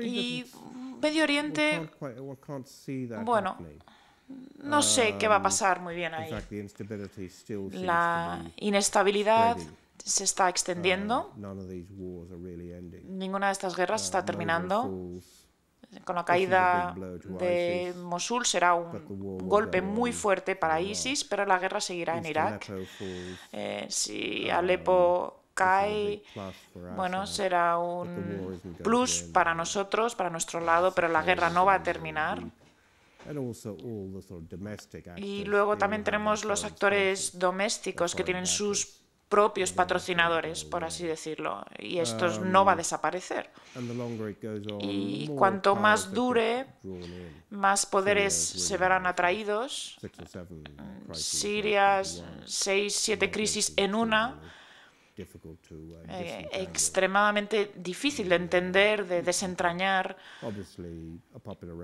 Y Medio Oriente, bueno, no sé qué va a um, pasar muy bien ahí. La inestabilidad se está extendiendo. Um, Ninguna de estas guerras está uh, terminando con la caída de Mosul será un golpe muy fuerte para ISIS, pero la guerra seguirá en Irak. Eh, si um, Alepo cae, bueno, será un plus para nosotros, para nuestro lado, pero la guerra no va a terminar. Y luego también tenemos los actores domésticos que tienen sus propios patrocinadores, por así decirlo, y esto no va a um, desaparecer. Y cuanto más dure, más poderes se verán atraídos. Mm, Sirias, seis, siete crisis en una, uh, eh, extremadamente difícil de entender, de desentrañar.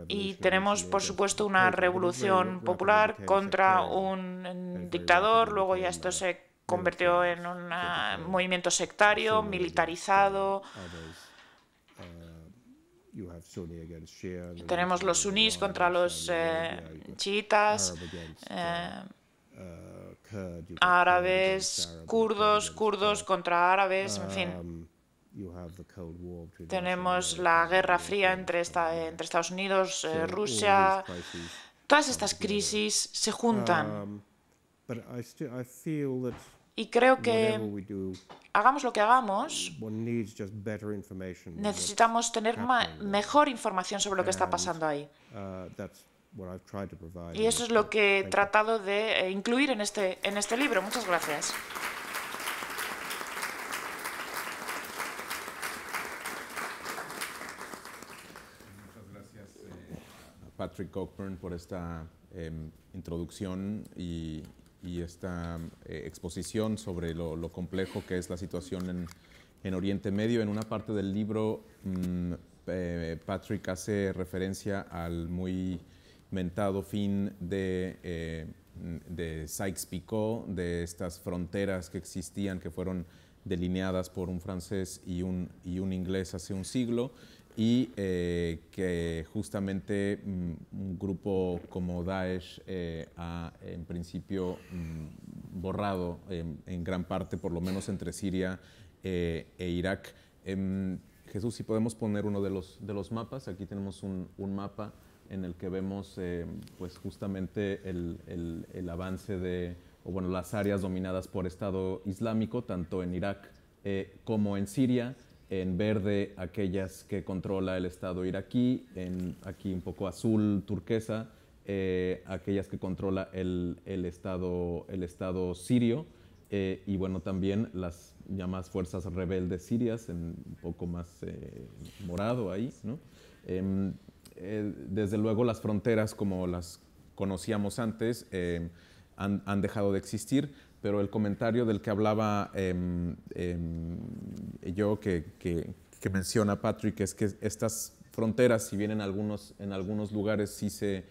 Y tenemos, por supuesto, una revolución popular contra un dictador, luego ya esto se convirtió en un ah, movimiento sectario, militarizado. Uh, Tenemos los sunís contra los eh, chiitas, eh, uh, uh, árabes, kurdos, kurdos contra árabes, en fin. Um, Tenemos la Guerra Fría entre, Estados Unidos, eh, Rusia. Todas estas crisis se juntan. Um, y creo que hagamos lo que hagamos, necesitamos tener mejor información sobre lo que está pasando ahí. Uh, y eso es lo que he tratado de eh, incluir en este, en este libro. Muchas gracias. Muchas gracias eh, Patrick Cockburn por esta em, introducción y y esta eh, exposición sobre lo, complejo que es la situación en, Oriente Medio. En una parte del libro, mm, eh, Patrick hace referencia al muy mentado fin eh, de, Sykes-Picot, de estas fronteras que existían, que fueron delineadas por un francés y un inglés hace un siglo y eh, que justamente mm, un grupo como Daesh eh, ha en principio mm, borrado em, en, gran parte, por lo menos entre Siria eh, e Irak. Em, Jesús, si podemos poner uno de los, de los mapas, aquí tenemos un, mapa en el que vemos pues justamente el, el, avance de, o bueno, las áreas dominadas por Estado Islámico, tanto en Irak como en Siria en verde aquellas que controla el Estado iraquí, en aquí un poco azul turquesa, eh, aquellas que controla el, estado, sirio, eh, y bueno, también las llamadas fuerzas rebeldes sirias, en un poco más eh, morado ahí, em, desde luego las fronteras como las conocíamos antes han dejado de existir, pero el comentario del que hablaba em, em, yo, que, menciona Patrick, es que estas fronteras, si bien en algunos, en algunos lugares sí se,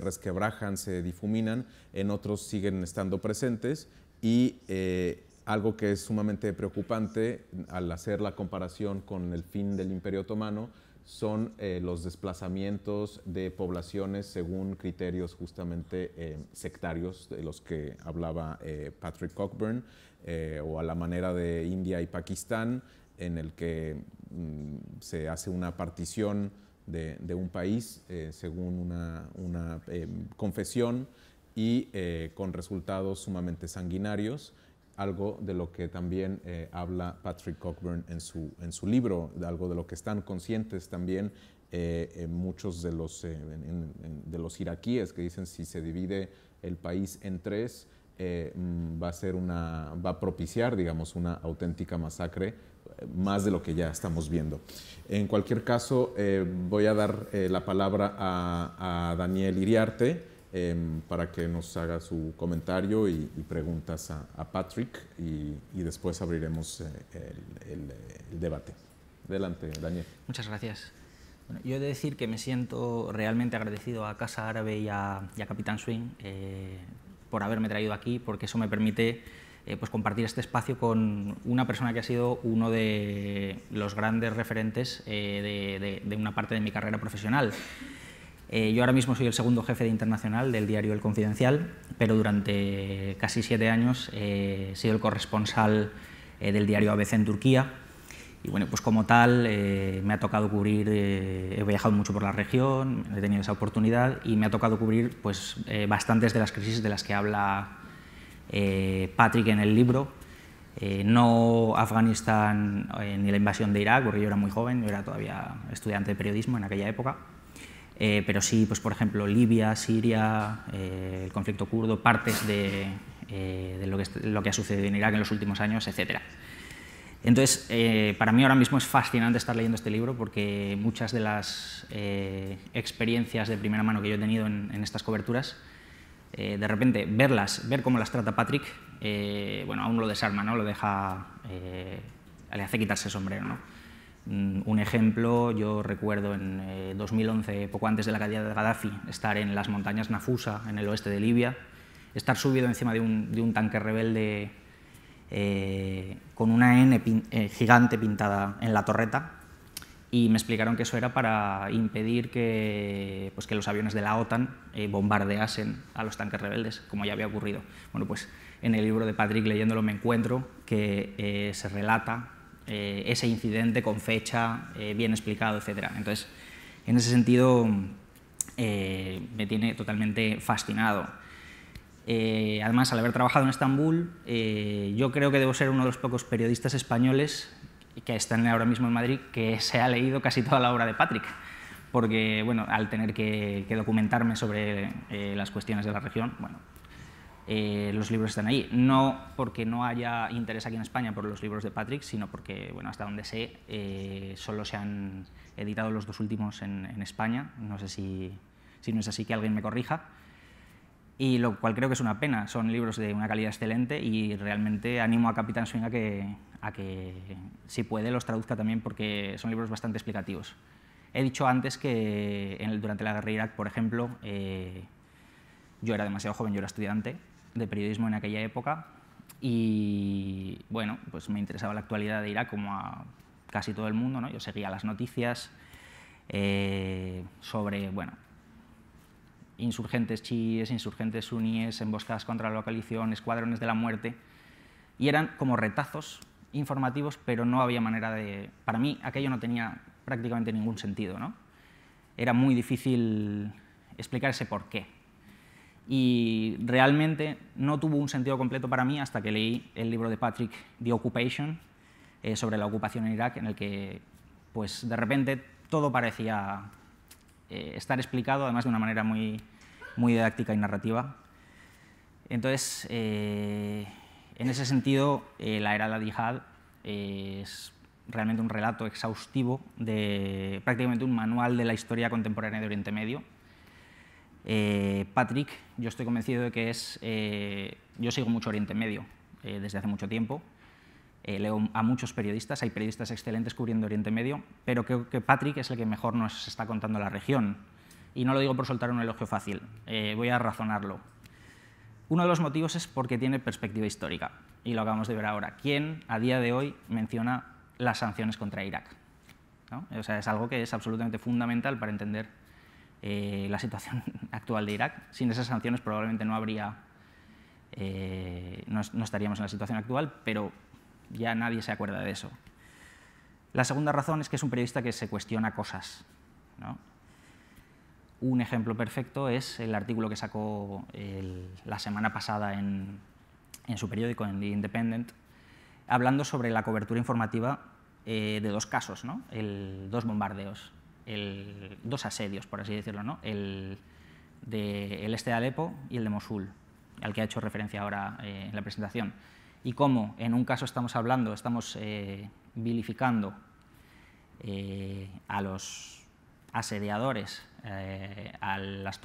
resquebrajan, se difuminan, en otros siguen estando presentes y eh, algo que es sumamente preocupante al hacer la comparación con el fin del Imperio Otomano son eh, los desplazamientos de poblaciones según criterios justamente eh, sectarios, de los que hablaba eh, Patrick Cockburn, o a la manera de India y Pakistán, en el que mm, se hace una partición de, un país según una confesión y con resultados sumamente sanguinarios algo de lo que también eh, habla Patrick Cockburn en su, en su libro, de algo de lo que están conscientes también eh, muchos de los, eh, de los iraquíes que dicen si se divide el país en tres, mm, va, a ser una, va a propiciar, digamos, una auténtica masacre más de lo que ya estamos viendo. En cualquier caso, voy a dar la palabra a Daniel Iriarte Em, para que nos haga su comentario y, preguntas a, Patrick y, después abriremos eh, el, debate. Adelante, Daniel. Muchas gracias. yo he de decir que me siento realmente agradecido a Casa Árabe y a, Capitán Swing eh, por haberme traído aquí, porque eso me permite eh, pues compartir este espacio con una persona que ha sido uno de los grandes referentes de, de una parte de mi carrera profesional. Eh, yo ahora mismo soy el segundo jefe de internacional del diario El Confidencial, pero durante casi siete años eh, he sido el corresponsal eh, del diario ABC en Turquía. Y bueno, pues como tal me ha tocado cubrir, he viajado mucho por la región, he tenido esa oportunidad y me ha tocado cubrir pues, bastantes de las crisis de las que habla Patrick en el libro, no Afganistán ni la invasión de Irak, porque yo era muy joven, yo era todavía estudiante de periodismo en aquella época, eh, pero sí, pues, por ejemplo, Libia, Siria, eh, el conflicto kurdo, partes de, eh, de lo, que, lo, que, ha sucedido en Irak en los últimos años, etc. Entonces, para mí ahora mismo es fascinante estar leyendo este libro porque muchas de las experiencias de primera mano que yo he tenido en, en estas coberturas, de repente verlas, ver cómo las trata Patrick, bueno, aún lo desarma, ¿no? lo deja, le hace quitarse el sombrero. ¿no? Mm, un ejemplo, yo recuerdo en 2011, eh, poco antes de la caída de Gaddafi, estar en las montañas Nafusa, en el oeste de Libia, estar subido encima de un, tanque rebelde eh, con una N eh, gigante pintada en la torreta y me explicaron que eso era para impedir que, pues, que los aviones de la OTAN bombardeasen a los tanques rebeldes, como ya había ocurrido. Bueno, pues en el libro de Patrick leyéndolo me encuentro que se relata eh, ese incidente con fecha, eh, bien explicado, etc. Entonces, en ese sentido, eh, me tiene totalmente fascinado. además, al haber trabajado en Estambul, yo creo que debo ser uno de los pocos periodistas españoles que están ahora mismo en Madrid que se ha leído casi toda la obra de Patrick, porque bueno, al tener que, que documentarme sobre las cuestiones de la región, bueno, eh, los libros están ahí. No porque no haya interés aquí en España por los libros de Patrick, sino porque, bueno, hasta donde sé, eh, solo se han editado los dos últimos en, España. No sé si, no es así que alguien me corrija. Y lo cual creo que es una pena. Son libros de una calidad excelente y realmente animo a Capitán Swing a que, si puede, los traduzca también porque son libros bastante explicativos. He dicho antes que durante la guerra de Irak, por ejemplo, eh, yo era demasiado joven, yo era estudiante, de periodismo en aquella época y bueno, pues me interesaba la actualidad de Irak como a casi todo el mundo, ¿no? Yo seguía las noticias eh, sobre, bueno, insurgentes chiíes, insurgentes suníes, emboscadas contra la coalición, escuadrones de la muerte, y eran como retazos informativos, pero no había manera de... Para mí aquello no tenía prácticamente ningún sentido, ¿no? Era muy difícil explicar ese por qué y realmente no tuvo un sentido completo para mí hasta que leí el libro de Patrick, The Occupation, eh, sobre la ocupación en Irak, en el que pues, de repente todo parecía eh, estar explicado, además de una manera muy, muy didáctica y narrativa. Entonces, eh, en ese sentido, la era de la yihad es realmente un relato exhaustivo de prácticamente un manual de la historia contemporánea de Oriente Medio, eh, Patrick, yo estoy convencido de que es... Eh, yo sigo mucho Oriente Medio eh, desde hace mucho tiempo. leo a muchos periodistas, hay periodistas excelentes cubriendo Oriente Medio, pero creo que Patrick es el que mejor nos está contando la región. Y no lo digo por soltar un elogio fácil, voy a razonarlo. Uno de los motivos es porque tiene perspectiva histórica, y lo acabamos de ver ahora. ¿Quién a día de hoy menciona las sanciones contra Irak? O sea, es algo que es absolutamente fundamental para entender eh, la situación actual de Irak. Sin esas sanciones probablemente no habría, eh, no, estaríamos en la situación actual, pero ya nadie se acuerda de eso. La segunda razón es que es un periodista que se cuestiona cosas. ¿no? Un ejemplo perfecto es el artículo que sacó la semana pasada en, en, su periódico, en The Independent, hablando sobre la cobertura informativa eh, de dos casos, ¿no? el, dos bombardeos dos asedios, por así decirlo, el del este de Alepo y el de Mosul, al que ha hecho referencia ahora eh, en la presentación. Y como en un caso estamos hablando, estamos eh, vilificando eh, a los asediadores, a las,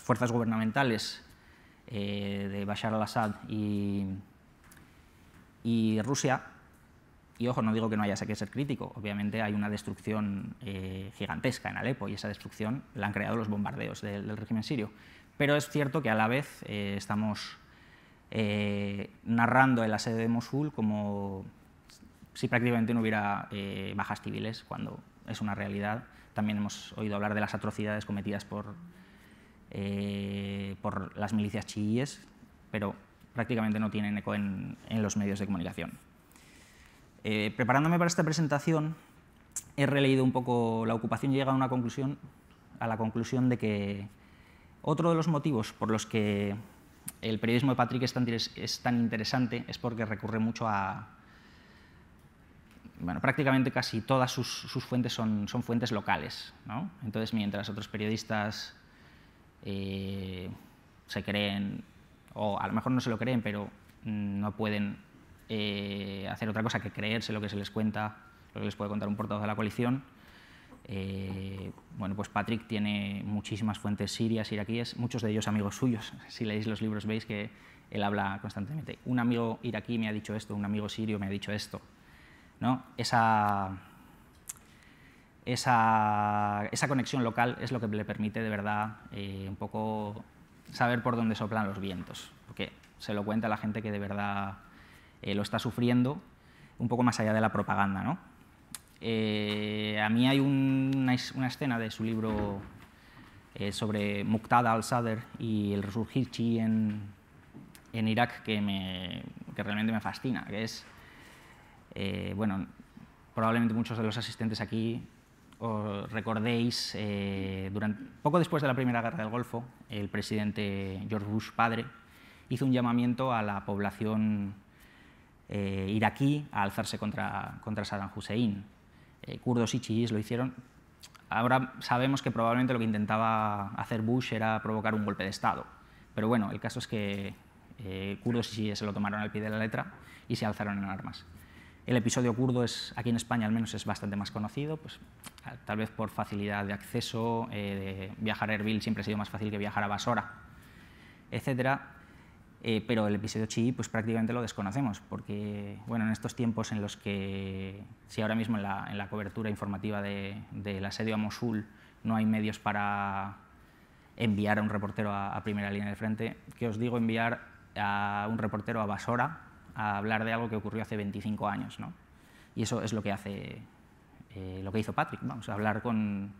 fuerzas gubernamentales de Bashar al-Assad y Rusia, y ojo, no digo que no haya que ser crítico, obviamente hay una destrucción eh, gigantesca en Alepo y esa destrucción la han creado los bombardeos del, régimen sirio. Pero es cierto que a la vez eh, estamos eh, narrando el asedio de Mosul como si prácticamente no hubiera bajas civiles, cuando es una realidad. También hemos oído hablar de las atrocidades cometidas por, por las milicias chiíes, pero prácticamente no tienen eco en los medios de comunicación. Eh, preparándome para esta presentación, he releído un poco la ocupación y a, una conclusión, a la conclusión de que otro de los motivos por los que el periodismo de Patrick es tan, es tan interesante es porque recurre mucho a... Bueno, prácticamente casi todas sus, fuentes son, son, fuentes locales. Entonces, mientras otros periodistas eh, se creen, o a lo mejor no se lo creen, pero no pueden eh, hacer otra cosa que creerse lo que se les cuenta, lo que les puede contar un portavoz de la coalición. Eh, bueno, pues Patrick tiene muchísimas fuentes sirias, iraquíes, muchos de ellos amigos suyos. Si leéis los libros veis que él habla constantemente. Un amigo iraquí me ha dicho esto, un amigo sirio me ha dicho esto. ¿no? Esa, esa, conexión local es lo que le permite de verdad eh, un poco saber por dónde soplan los vientos, porque se lo cuenta la gente que de verdad eh, lo está sufriendo, un poco más allá de la propaganda. Eh, a mí hay una, escena de su libro eh, sobre Muqtada al-Sadr y el resurgir en, en Irak que, realmente me fascina, que es, bueno, probablemente muchos de los asistentes aquí os recordéis, poco después de la Primera Guerra del Golfo, el presidente George Bush padre hizo un llamamiento a la población eh, ir aquí a alzarse contra, contra Saddam Hussein. Eh, kurdos y chiíes lo hicieron. Ahora sabemos que probablemente lo que intentaba hacer Bush era provocar un golpe de Estado. Pero bueno, el caso es que eh, kurdos y chiíes se lo tomaron al pie de la letra y se alzaron en armas. El episodio kurdo es, aquí en España al menos es bastante más conocido, pues, ah, tal vez por facilidad de acceso, viajar a Erbil siempre ha sido más fácil que viajar a Basora, etcétera eh, pero el episodio chi pues prácticamente lo desconocemos porque bueno, en estos tiempos en los que si ahora mismo en la, cobertura informativa del de, asedio a Mosul no hay medios para enviar a un reportero a, primera línea del frente, que os digo enviar a un reportero a Basora a hablar de algo que ocurrió hace 25 años. ¿no? Y eso es lo que hace, eh, lo que hizo Patrick, vamos, a hablar con,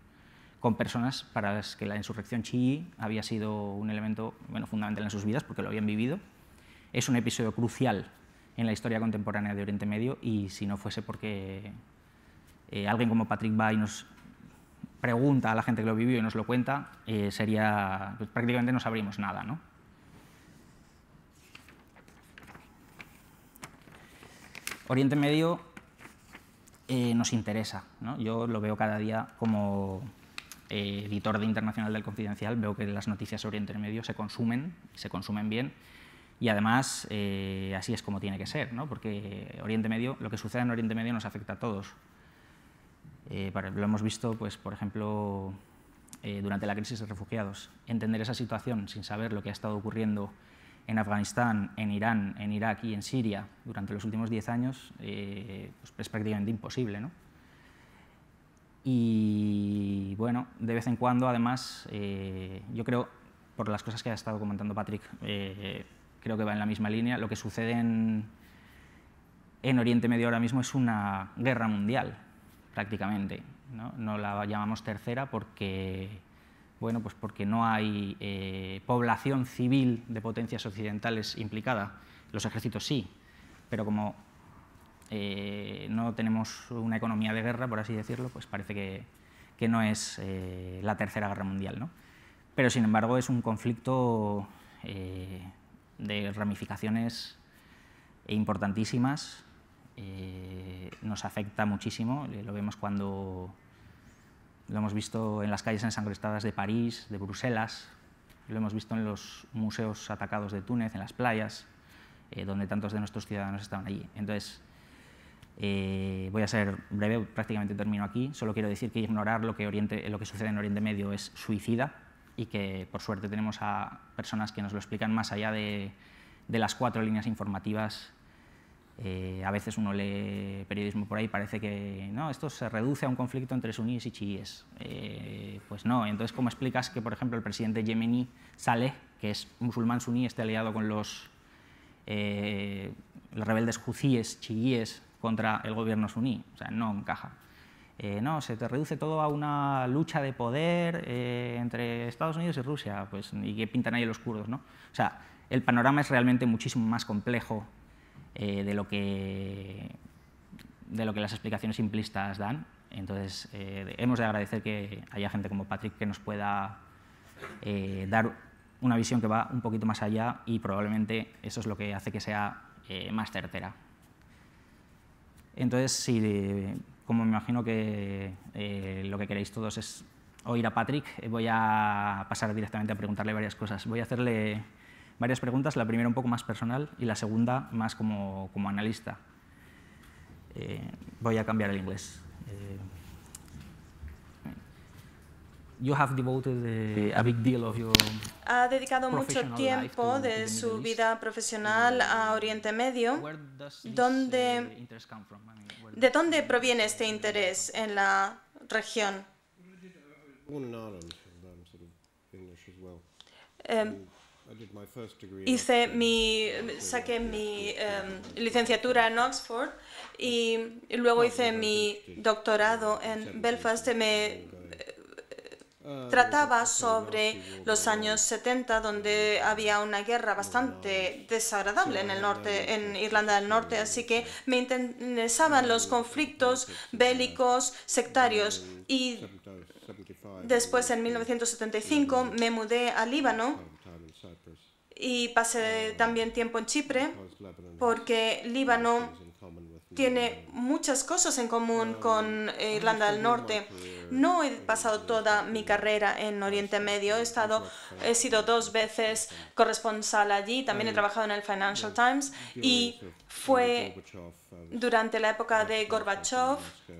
con personas para las que la insurrección chií había sido un elemento bueno, fundamental en sus vidas porque lo habían vivido. Es un episodio crucial en la historia contemporánea de Oriente Medio y si no fuese porque eh, alguien como Patrick Bay nos pregunta a la gente que lo vivió y nos lo cuenta, eh, sería pues, prácticamente no sabríamos nada. Oriente Medio eh, nos interesa. Yo lo veo cada día como eh, editor de Internacional del Confidencial, veo que las noticias sobre Oriente Medio se consumen, se consumen bien, y además eh, así es como tiene que ser, ¿no? porque Oriente Medio, lo que sucede en Oriente Medio nos afecta a todos. Eh, lo hemos visto, pues, por ejemplo, durante la crisis de refugiados. Entender esa situación sin saber lo que ha estado ocurriendo en Afganistán, en Irán, en Irak y en Siria durante los últimos 10 años pues, es prácticamente imposible. ¿no? Y bueno, de vez en cuando, además, eh, yo creo, por las cosas que ha estado comentando Patrick, eh, creo que va en la misma línea, lo que sucede en, Oriente Medio ahora mismo es una guerra mundial, prácticamente. No, la llamamos tercera porque, bueno, pues porque no hay eh, población civil de potencias occidentales implicada. Los ejércitos sí, pero como eh, no tenemos una economía de guerra, por así decirlo, pues parece que, no es eh, la Tercera Guerra Mundial. ¿no? Pero sin embargo es un conflicto eh, de ramificaciones importantísimas, nos afecta muchísimo, lo vemos cuando lo hemos visto en las calles ensangrentadas de París, de Bruselas, lo hemos visto en los museos atacados de Túnez, en las playas, donde tantos de nuestros ciudadanos estaban allí. Entonces, eh, voy a ser breve, prácticamente termino aquí. Solo quiero decir que ignorar lo que, lo que sucede en Oriente Medio es suicida y que por suerte tenemos a personas que nos lo explican más allá de, las cuatro líneas informativas. Eh, a veces uno lee periodismo por ahí y parece que no, esto se reduce a un conflicto entre suníes y chiíes. Eh, pues no, entonces ¿cómo explicas que, por ejemplo, el presidente yemení Saleh, que es musulmán suní, esté aliado con los, los rebeldes juzíes, chiíes contra el gobierno suní. O sea, no encaja. Eh, no, se te reduce todo a una lucha de poder eh, entre Estados Unidos y Rusia, pues, y que pintan ahí los kurdos, ¿no? O sea, el panorama es realmente muchísimo más complejo eh, de, lo que, de lo que las explicaciones simplistas dan. Entonces, hemos de agradecer que haya gente como Patrick que nos pueda dar una visión que va un poquito más allá y probablemente eso es lo que hace que sea más certera. Entonces, si, como me imagino que eh, lo que queréis todos es oír a Patrick, eh, voy a pasar directamente a preguntarle varias cosas. Voy a hacerle varias preguntas, la primera un poco más personal y la segunda más como, analista. Eh, voy a cambiar el inglés. Eh, ha dedicado mucho tiempo de su vida profesional a Oriente Medio. ¿De dónde proviene este interés en la región? Em, hice mi, saqué mi em, licenciatura en Oxford y luego hice mi doctorado en Belfast. Me trataba sobre los años 70 donde había una guerra bastante desagradable en el norte en Irlanda del Norte, así que me interesaban los conflictos bélicos, sectarios y después en 1975 me mudé a Líbano y pasé también tiempo en Chipre porque Líbano tiene muchas cosas en común con Irlanda del Norte. No he pasado toda mi carrera en Oriente Medio, he, estado, he sido dos veces corresponsal allí, también he trabajado en el Financial Times y fue durante la época de Gorbachev,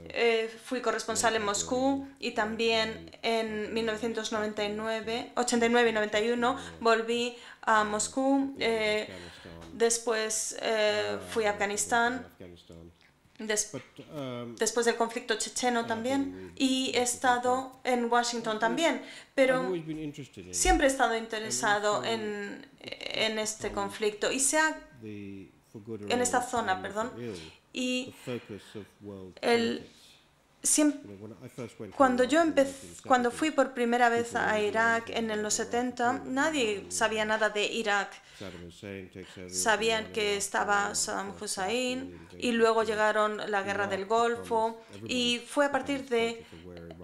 eh, fui corresponsal en Moscú y también en 1989, 89 y 91 volví a Moscú. Eh, después eh, fui a Afganistán Um, después del conflicto checheno ah, también y he estado en Washington también, pero siempre he estado interesado en, este conflicto y sea en esta zona, perdón, y el Siempre, cuando yo cuando fui por primera vez a Irak en los 70, nadie sabía nada de Irak. Sabían que estaba Saddam Hussein y luego llegaron la guerra del Golfo y fue a partir de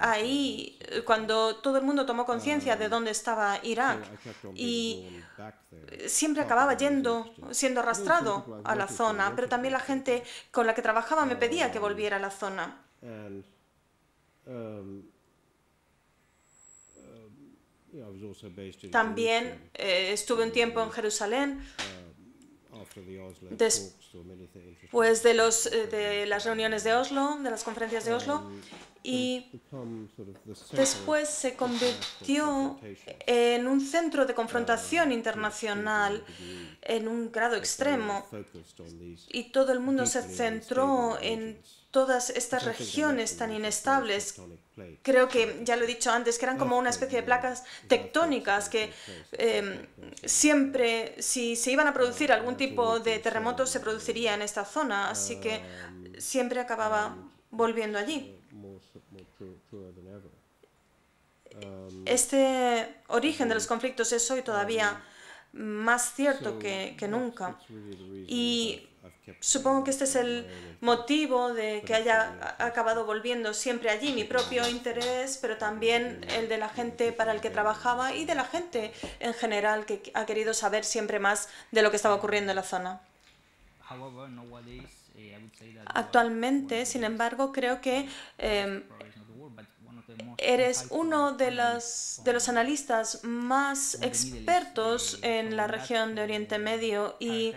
ahí eh, cuando todo el mundo tomó conciencia de um, dónde estaba Irak y siempre acababa yendo, siendo arrastrado a la zona, pero también la gente con la que trabajaba me pedía que um, volviera a la zona. Um, um, También eh, estuve un tiempo en Jerusalén um, después de, los, eh, de las reuniones de Oslo, de las conferencias de Oslo, y después se convirtió en un centro de confrontación internacional en un grado extremo y todo el mundo se centró en todas estas regiones tan inestables. Creo que ya lo he dicho antes, que eran como una especie de placas tectónicas que eh, siempre, si se iban a producir algún tipo de terremoto, se produciría en esta zona, así que siempre acababa volviendo allí. Este origen de los conflictos es hoy todavía más cierto que, que nunca. Y pues, Supongo que este es el motivo de que haya acabado volviendo siempre allí, mi propio interés, pero también el de la gente para el que trabajaba y de la gente en general que ha querido saber siempre más de lo que estaba ocurriendo en la zona. Eh, Actualmente, sin embargo, creo que em, eres uno de los, de los analistas más expertos eh, en la región de Oriente eh, Medio y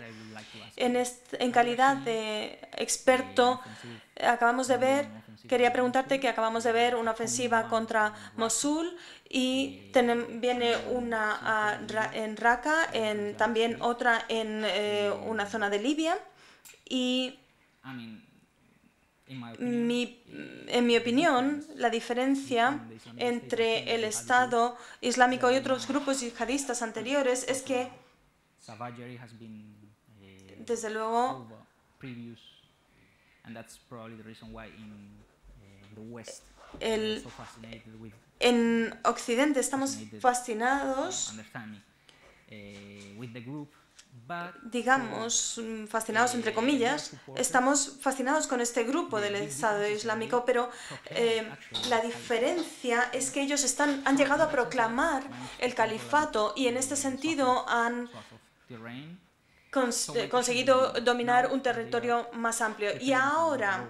en, calidad de experto, acabamos de ver, quería preguntarte que acabamos de ver una ofensiva contra Mosul y viene una ah, en Raqqa, también otra en eh, una zona de Libia y en mi opinión, la diferencia entre el Estado Islámico y otros grupos yihadistas anteriores es que desde luego, en Occidente estamos fascinados, eh, digamos, mm, fascinados entre eh, comillas, estamos fascinados con este grupo del Estado Islámico, pero eh, la diferencia es que ellos están, han llegado a proclamar el califato y en este sentido han conseguido dominar un territorio más amplio. Y ahora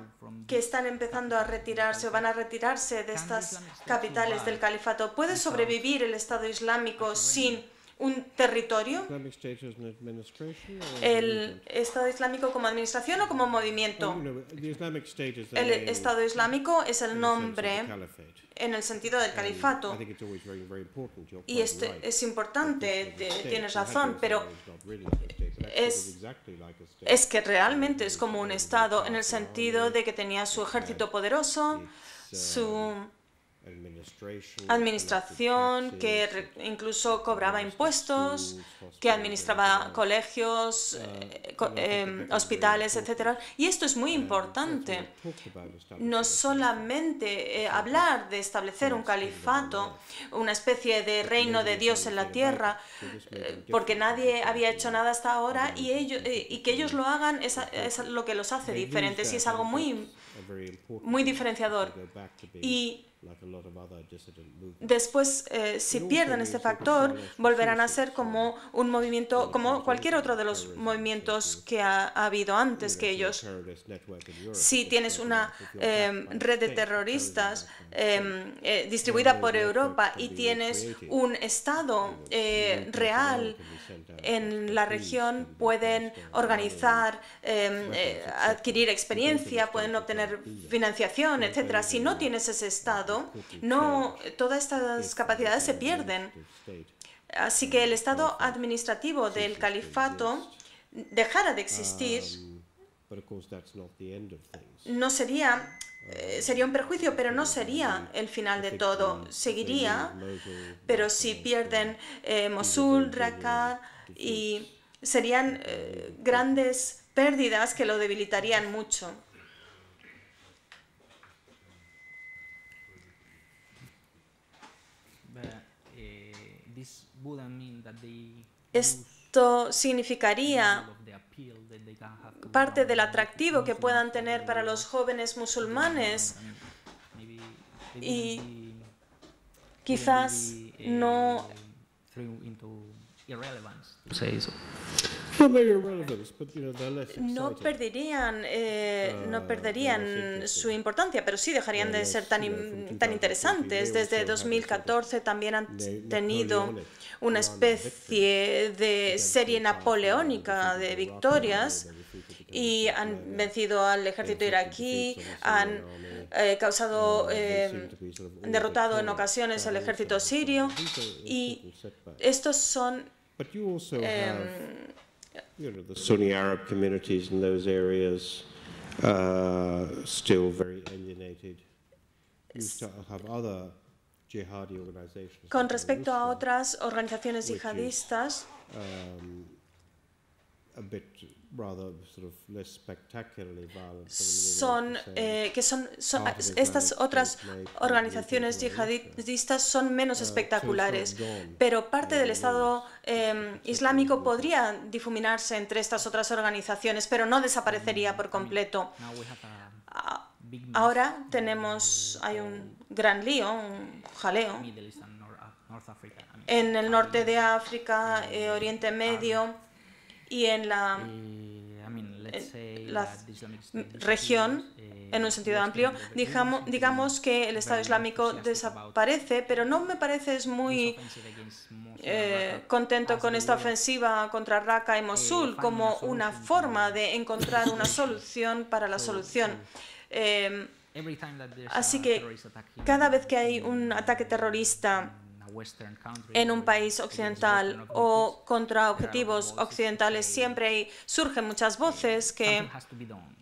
que están empezando a retirarse o van a retirarse de estas capitales del califato, ¿puede sobrevivir el Estado Islámico sin un territorio, el Estado Islámico como administración o como movimiento. El Estado Islámico es el nombre en el sentido del califato. Y esto es importante, tienes razón, pero es, es que realmente es como un Estado en el sentido de que tenía su ejército poderoso, su uh, administración, que incluso cobraba impuestos, que administraba colegios, ah, eh, em, hospitales, etc. Y esto es muy eh, importante. No solamente eh, hablar de establecer un califato, una especie de reino de Dios en la tierra, porque nadie había hecho nada hasta ahora y, ellos, y que ellos lo hagan es, es, lo que los hace diferentes y es algo muy, muy diferenciador. Y Después, eh, si pierden este factor, volverán a ser como un movimiento, como cualquier otro de los movimientos este, que ha, habido antes que ellos. Si tienes una em, red de terroristas em, eh, distribuida por Europa y tienes un Estado eh, real en la región, pueden organizar, em, adquirir experiencia, pueden obtener financiación, etcétera. Si no tienes ese Estado, no todas estas capacidades se pierden. Así que el Estado administrativo del califato dejara de existir, no sería, eh, sería un perjuicio, pero no sería el final de todo. Seguiría, pero si pierden eh, Mosul, Raqqa, y serían eh, grandes pérdidas que lo debilitarían mucho. Esto significaría parte del atractivo que puedan tener para los jóvenes musulmanes y quizás eh, no no perderían, eh, no uh, perderían su importancia, pero sí dejarían de ser tan, tan interesantes. Desde 2014 también han tenido una especie de serie napoleónica de victorias y han vencido al ejército iraquí, han causado, derrotado en ocasiones al ejército sirio y estos son... Con respecto a otras organizaciones yihadistas, um, son eh, que son, estas otras organizaciones yihadistas son menos uh, espectaculares, pero parte del Estado em, Islámico podría difuminarse entre estas otras organizaciones, pero no desaparecería mm, por completo. Ahora tenemos, hay un gran lío, un jaleo ah, en el norte de África, eh, Oriente Medio y en la, eh, región en un eh, sentido amplio. Digamos, que el Estado Islámico desaparece, pero no me parece muy contento con esta ofensiva contra Raqqa y Mosul como una forma de encontrar una solución para la solución. Em, así que cada vez que hay un ataque terrorista en un país occidental o contra objetivos occidentales, siempre surgen muchas voces que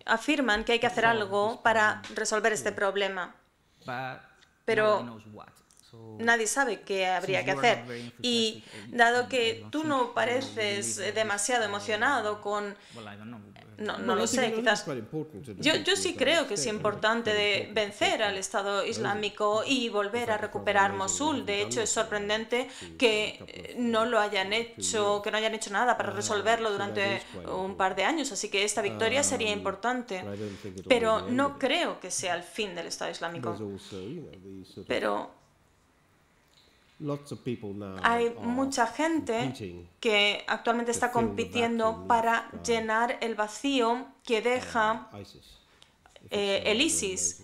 afirman que hay que hacer algo para resolver este problema. Pero nadie sabe qué habría que hacer. Y dado que tú no pareces demasiado emocionado con... No, lo sé, quizás... Yo, yo sí creo que es importante vencer al Estado Islámico y volver a recuperar Mosul. De hecho, es sorprendente que no lo hayan hecho, que no hayan hecho nada para resolverlo durante un par de años. Así que esta victoria ah, sería importante. Pero no creo que sea el fin del Estado Islámico. Pero hay mucha gente que actualmente está compitiendo para uh, llenar el vacío que uh, deja eh, el ISIS.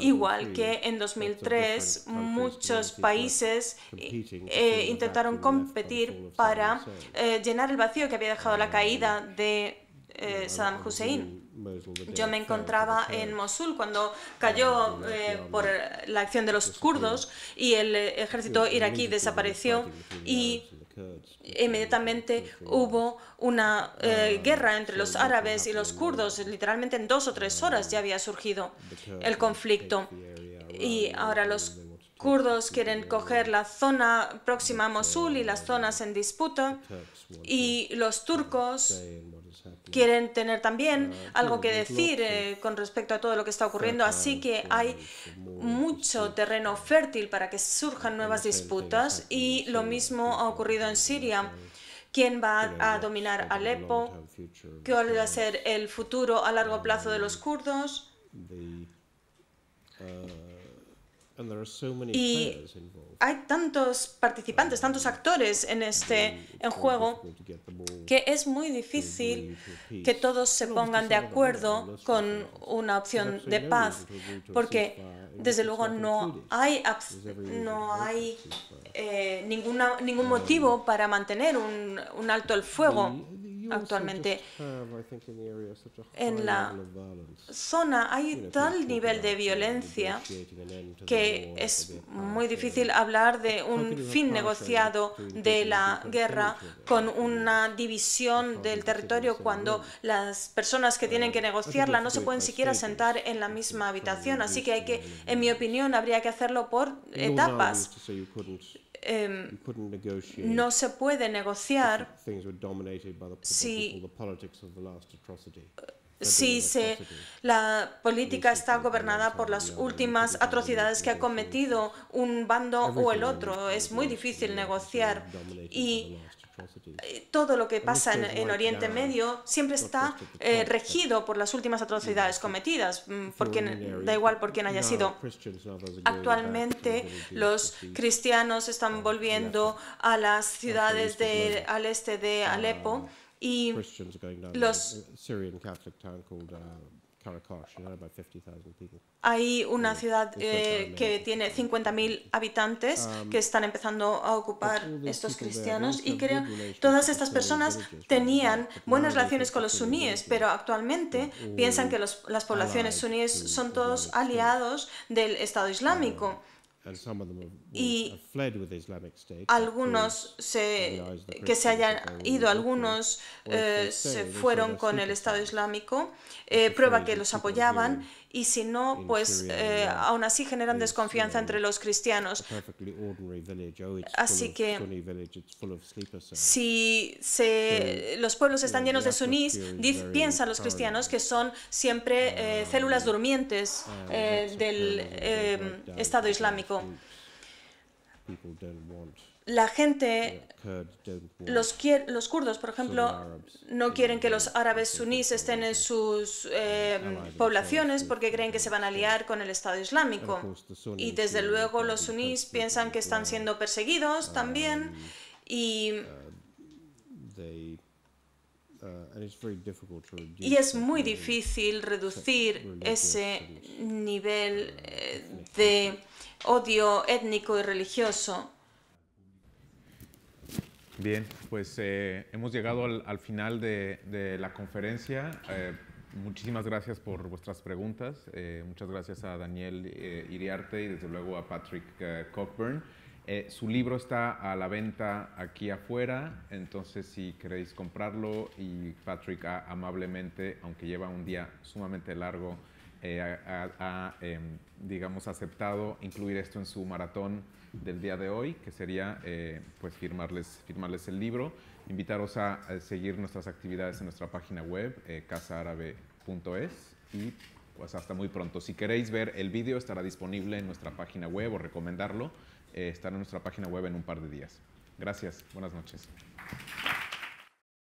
Igual que en 2003 muchos países eh, intentaron competir para eh, llenar el vacío que había dejado la caída de Saddam Hussein. Pues, Yo me encontraba en Mosul cuando cayó eh, por la acción de los pues, kurdos y el eh, ejército iraquí desapareció y inmediatamente hubo una eh, ah, guerra entre los árabes y los kurdos. Literalmente en dos o tres ah, horas ya había surgido el conflicto y ahora los kurdos quieren coger la zona próxima a Mosul y las zonas en disputa y los turcos quieren tener también ah, algo que decir eh, con respecto a todo lo que está ocurriendo. Así que hay mucho terreno fértil para que surjan nuevas disputas y lo mismo ha ocurrido en Siria. ¿Quién va a dominar Alepo? ¿Qué va a este, ser el futuro a largo um, plazo de los kurdos? Uh, y hay tantos participantes, tantos actores en este en juego que es muy difícil que todos se pongan de acuerdo con una opción de paz, porque desde luego no hay no hay eh, ninguna, ningún motivo para mantener un, un alto el fuego actualmente um, en la zona hay tal nivel de violencia que es muy difícil hablar de un fin negociado de la guerra con una división del territorio cuando las personas que tienen que negociarla no se pueden siquiera sentar en la misma habitación. Así que hay que, en mi opinión, habría que hacerlo por etapas. Em, no se puede negociar si, eh, si la política está gobernada por las últimas atrocidades que ha cometido un bando o el otro. Es muy difícil negociar eh, todo lo que pasa en, Oriente Medio siempre está eh, pues, regido por las últimas atrocidades cometidas, mm, porque da igual por quién haya sido. Actualmente los cristianos están volviendo a las ciudades de, al este de uh, Alepo y los hay una ciudad eh, que tiene 50.000 habitantes um, que están empezando a ocupar estos cristianos y creo todas estas personas tenían buenas relaciones con los suníes, pero actualmente piensan que los, las poblaciones suníes son todos aliados del Estado Islámico. Um, y algunos se, que se hayan ido, algunos eh, se fueron con el Estado Islámico, eh, prueba que los apoyaban y si no, pues eh, aún así generan desconfianza entre los cristianos. Oh, así que si los pueblos están llenos de sunís, piensan los cristianos que son siempre eh, ah, células durmientes ah, eh, del Estado Islámico la gente, los, los kurdos, por ejemplo, no quieren que los árabes sunís estén en sus eh, poblaciones porque creen que se van a aliar con el Estado Islámico. Y desde luego los sunís piensan que están siendo perseguidos también y es muy difícil reducir ese nivel eh, de odio étnico y religioso. Bien, pues eh, hemos llegado al, final de, la conferencia. Eh, muchísimas gracias por vuestras preguntas. Eh, muchas gracias a Daniel Iriarte y desde luego a Patrick Cockburn. su libro está a la venta aquí afuera, entonces si queréis comprarlo y Patrick amablemente, aunque lleva un día sumamente largo, ha, ha em, digamos, aceptado incluir esto en su maratón del día de hoy, que sería eh, pues firmarles, firmarles el libro, invitaros a, seguir nuestras actividades en nuestra página web, eh, casaarabe.es y pues hasta muy pronto. Si queréis ver el vídeo, estará disponible en nuestra página web o recomendarlo, eh, estará en nuestra página web en un par de días. Gracias, buenas noches.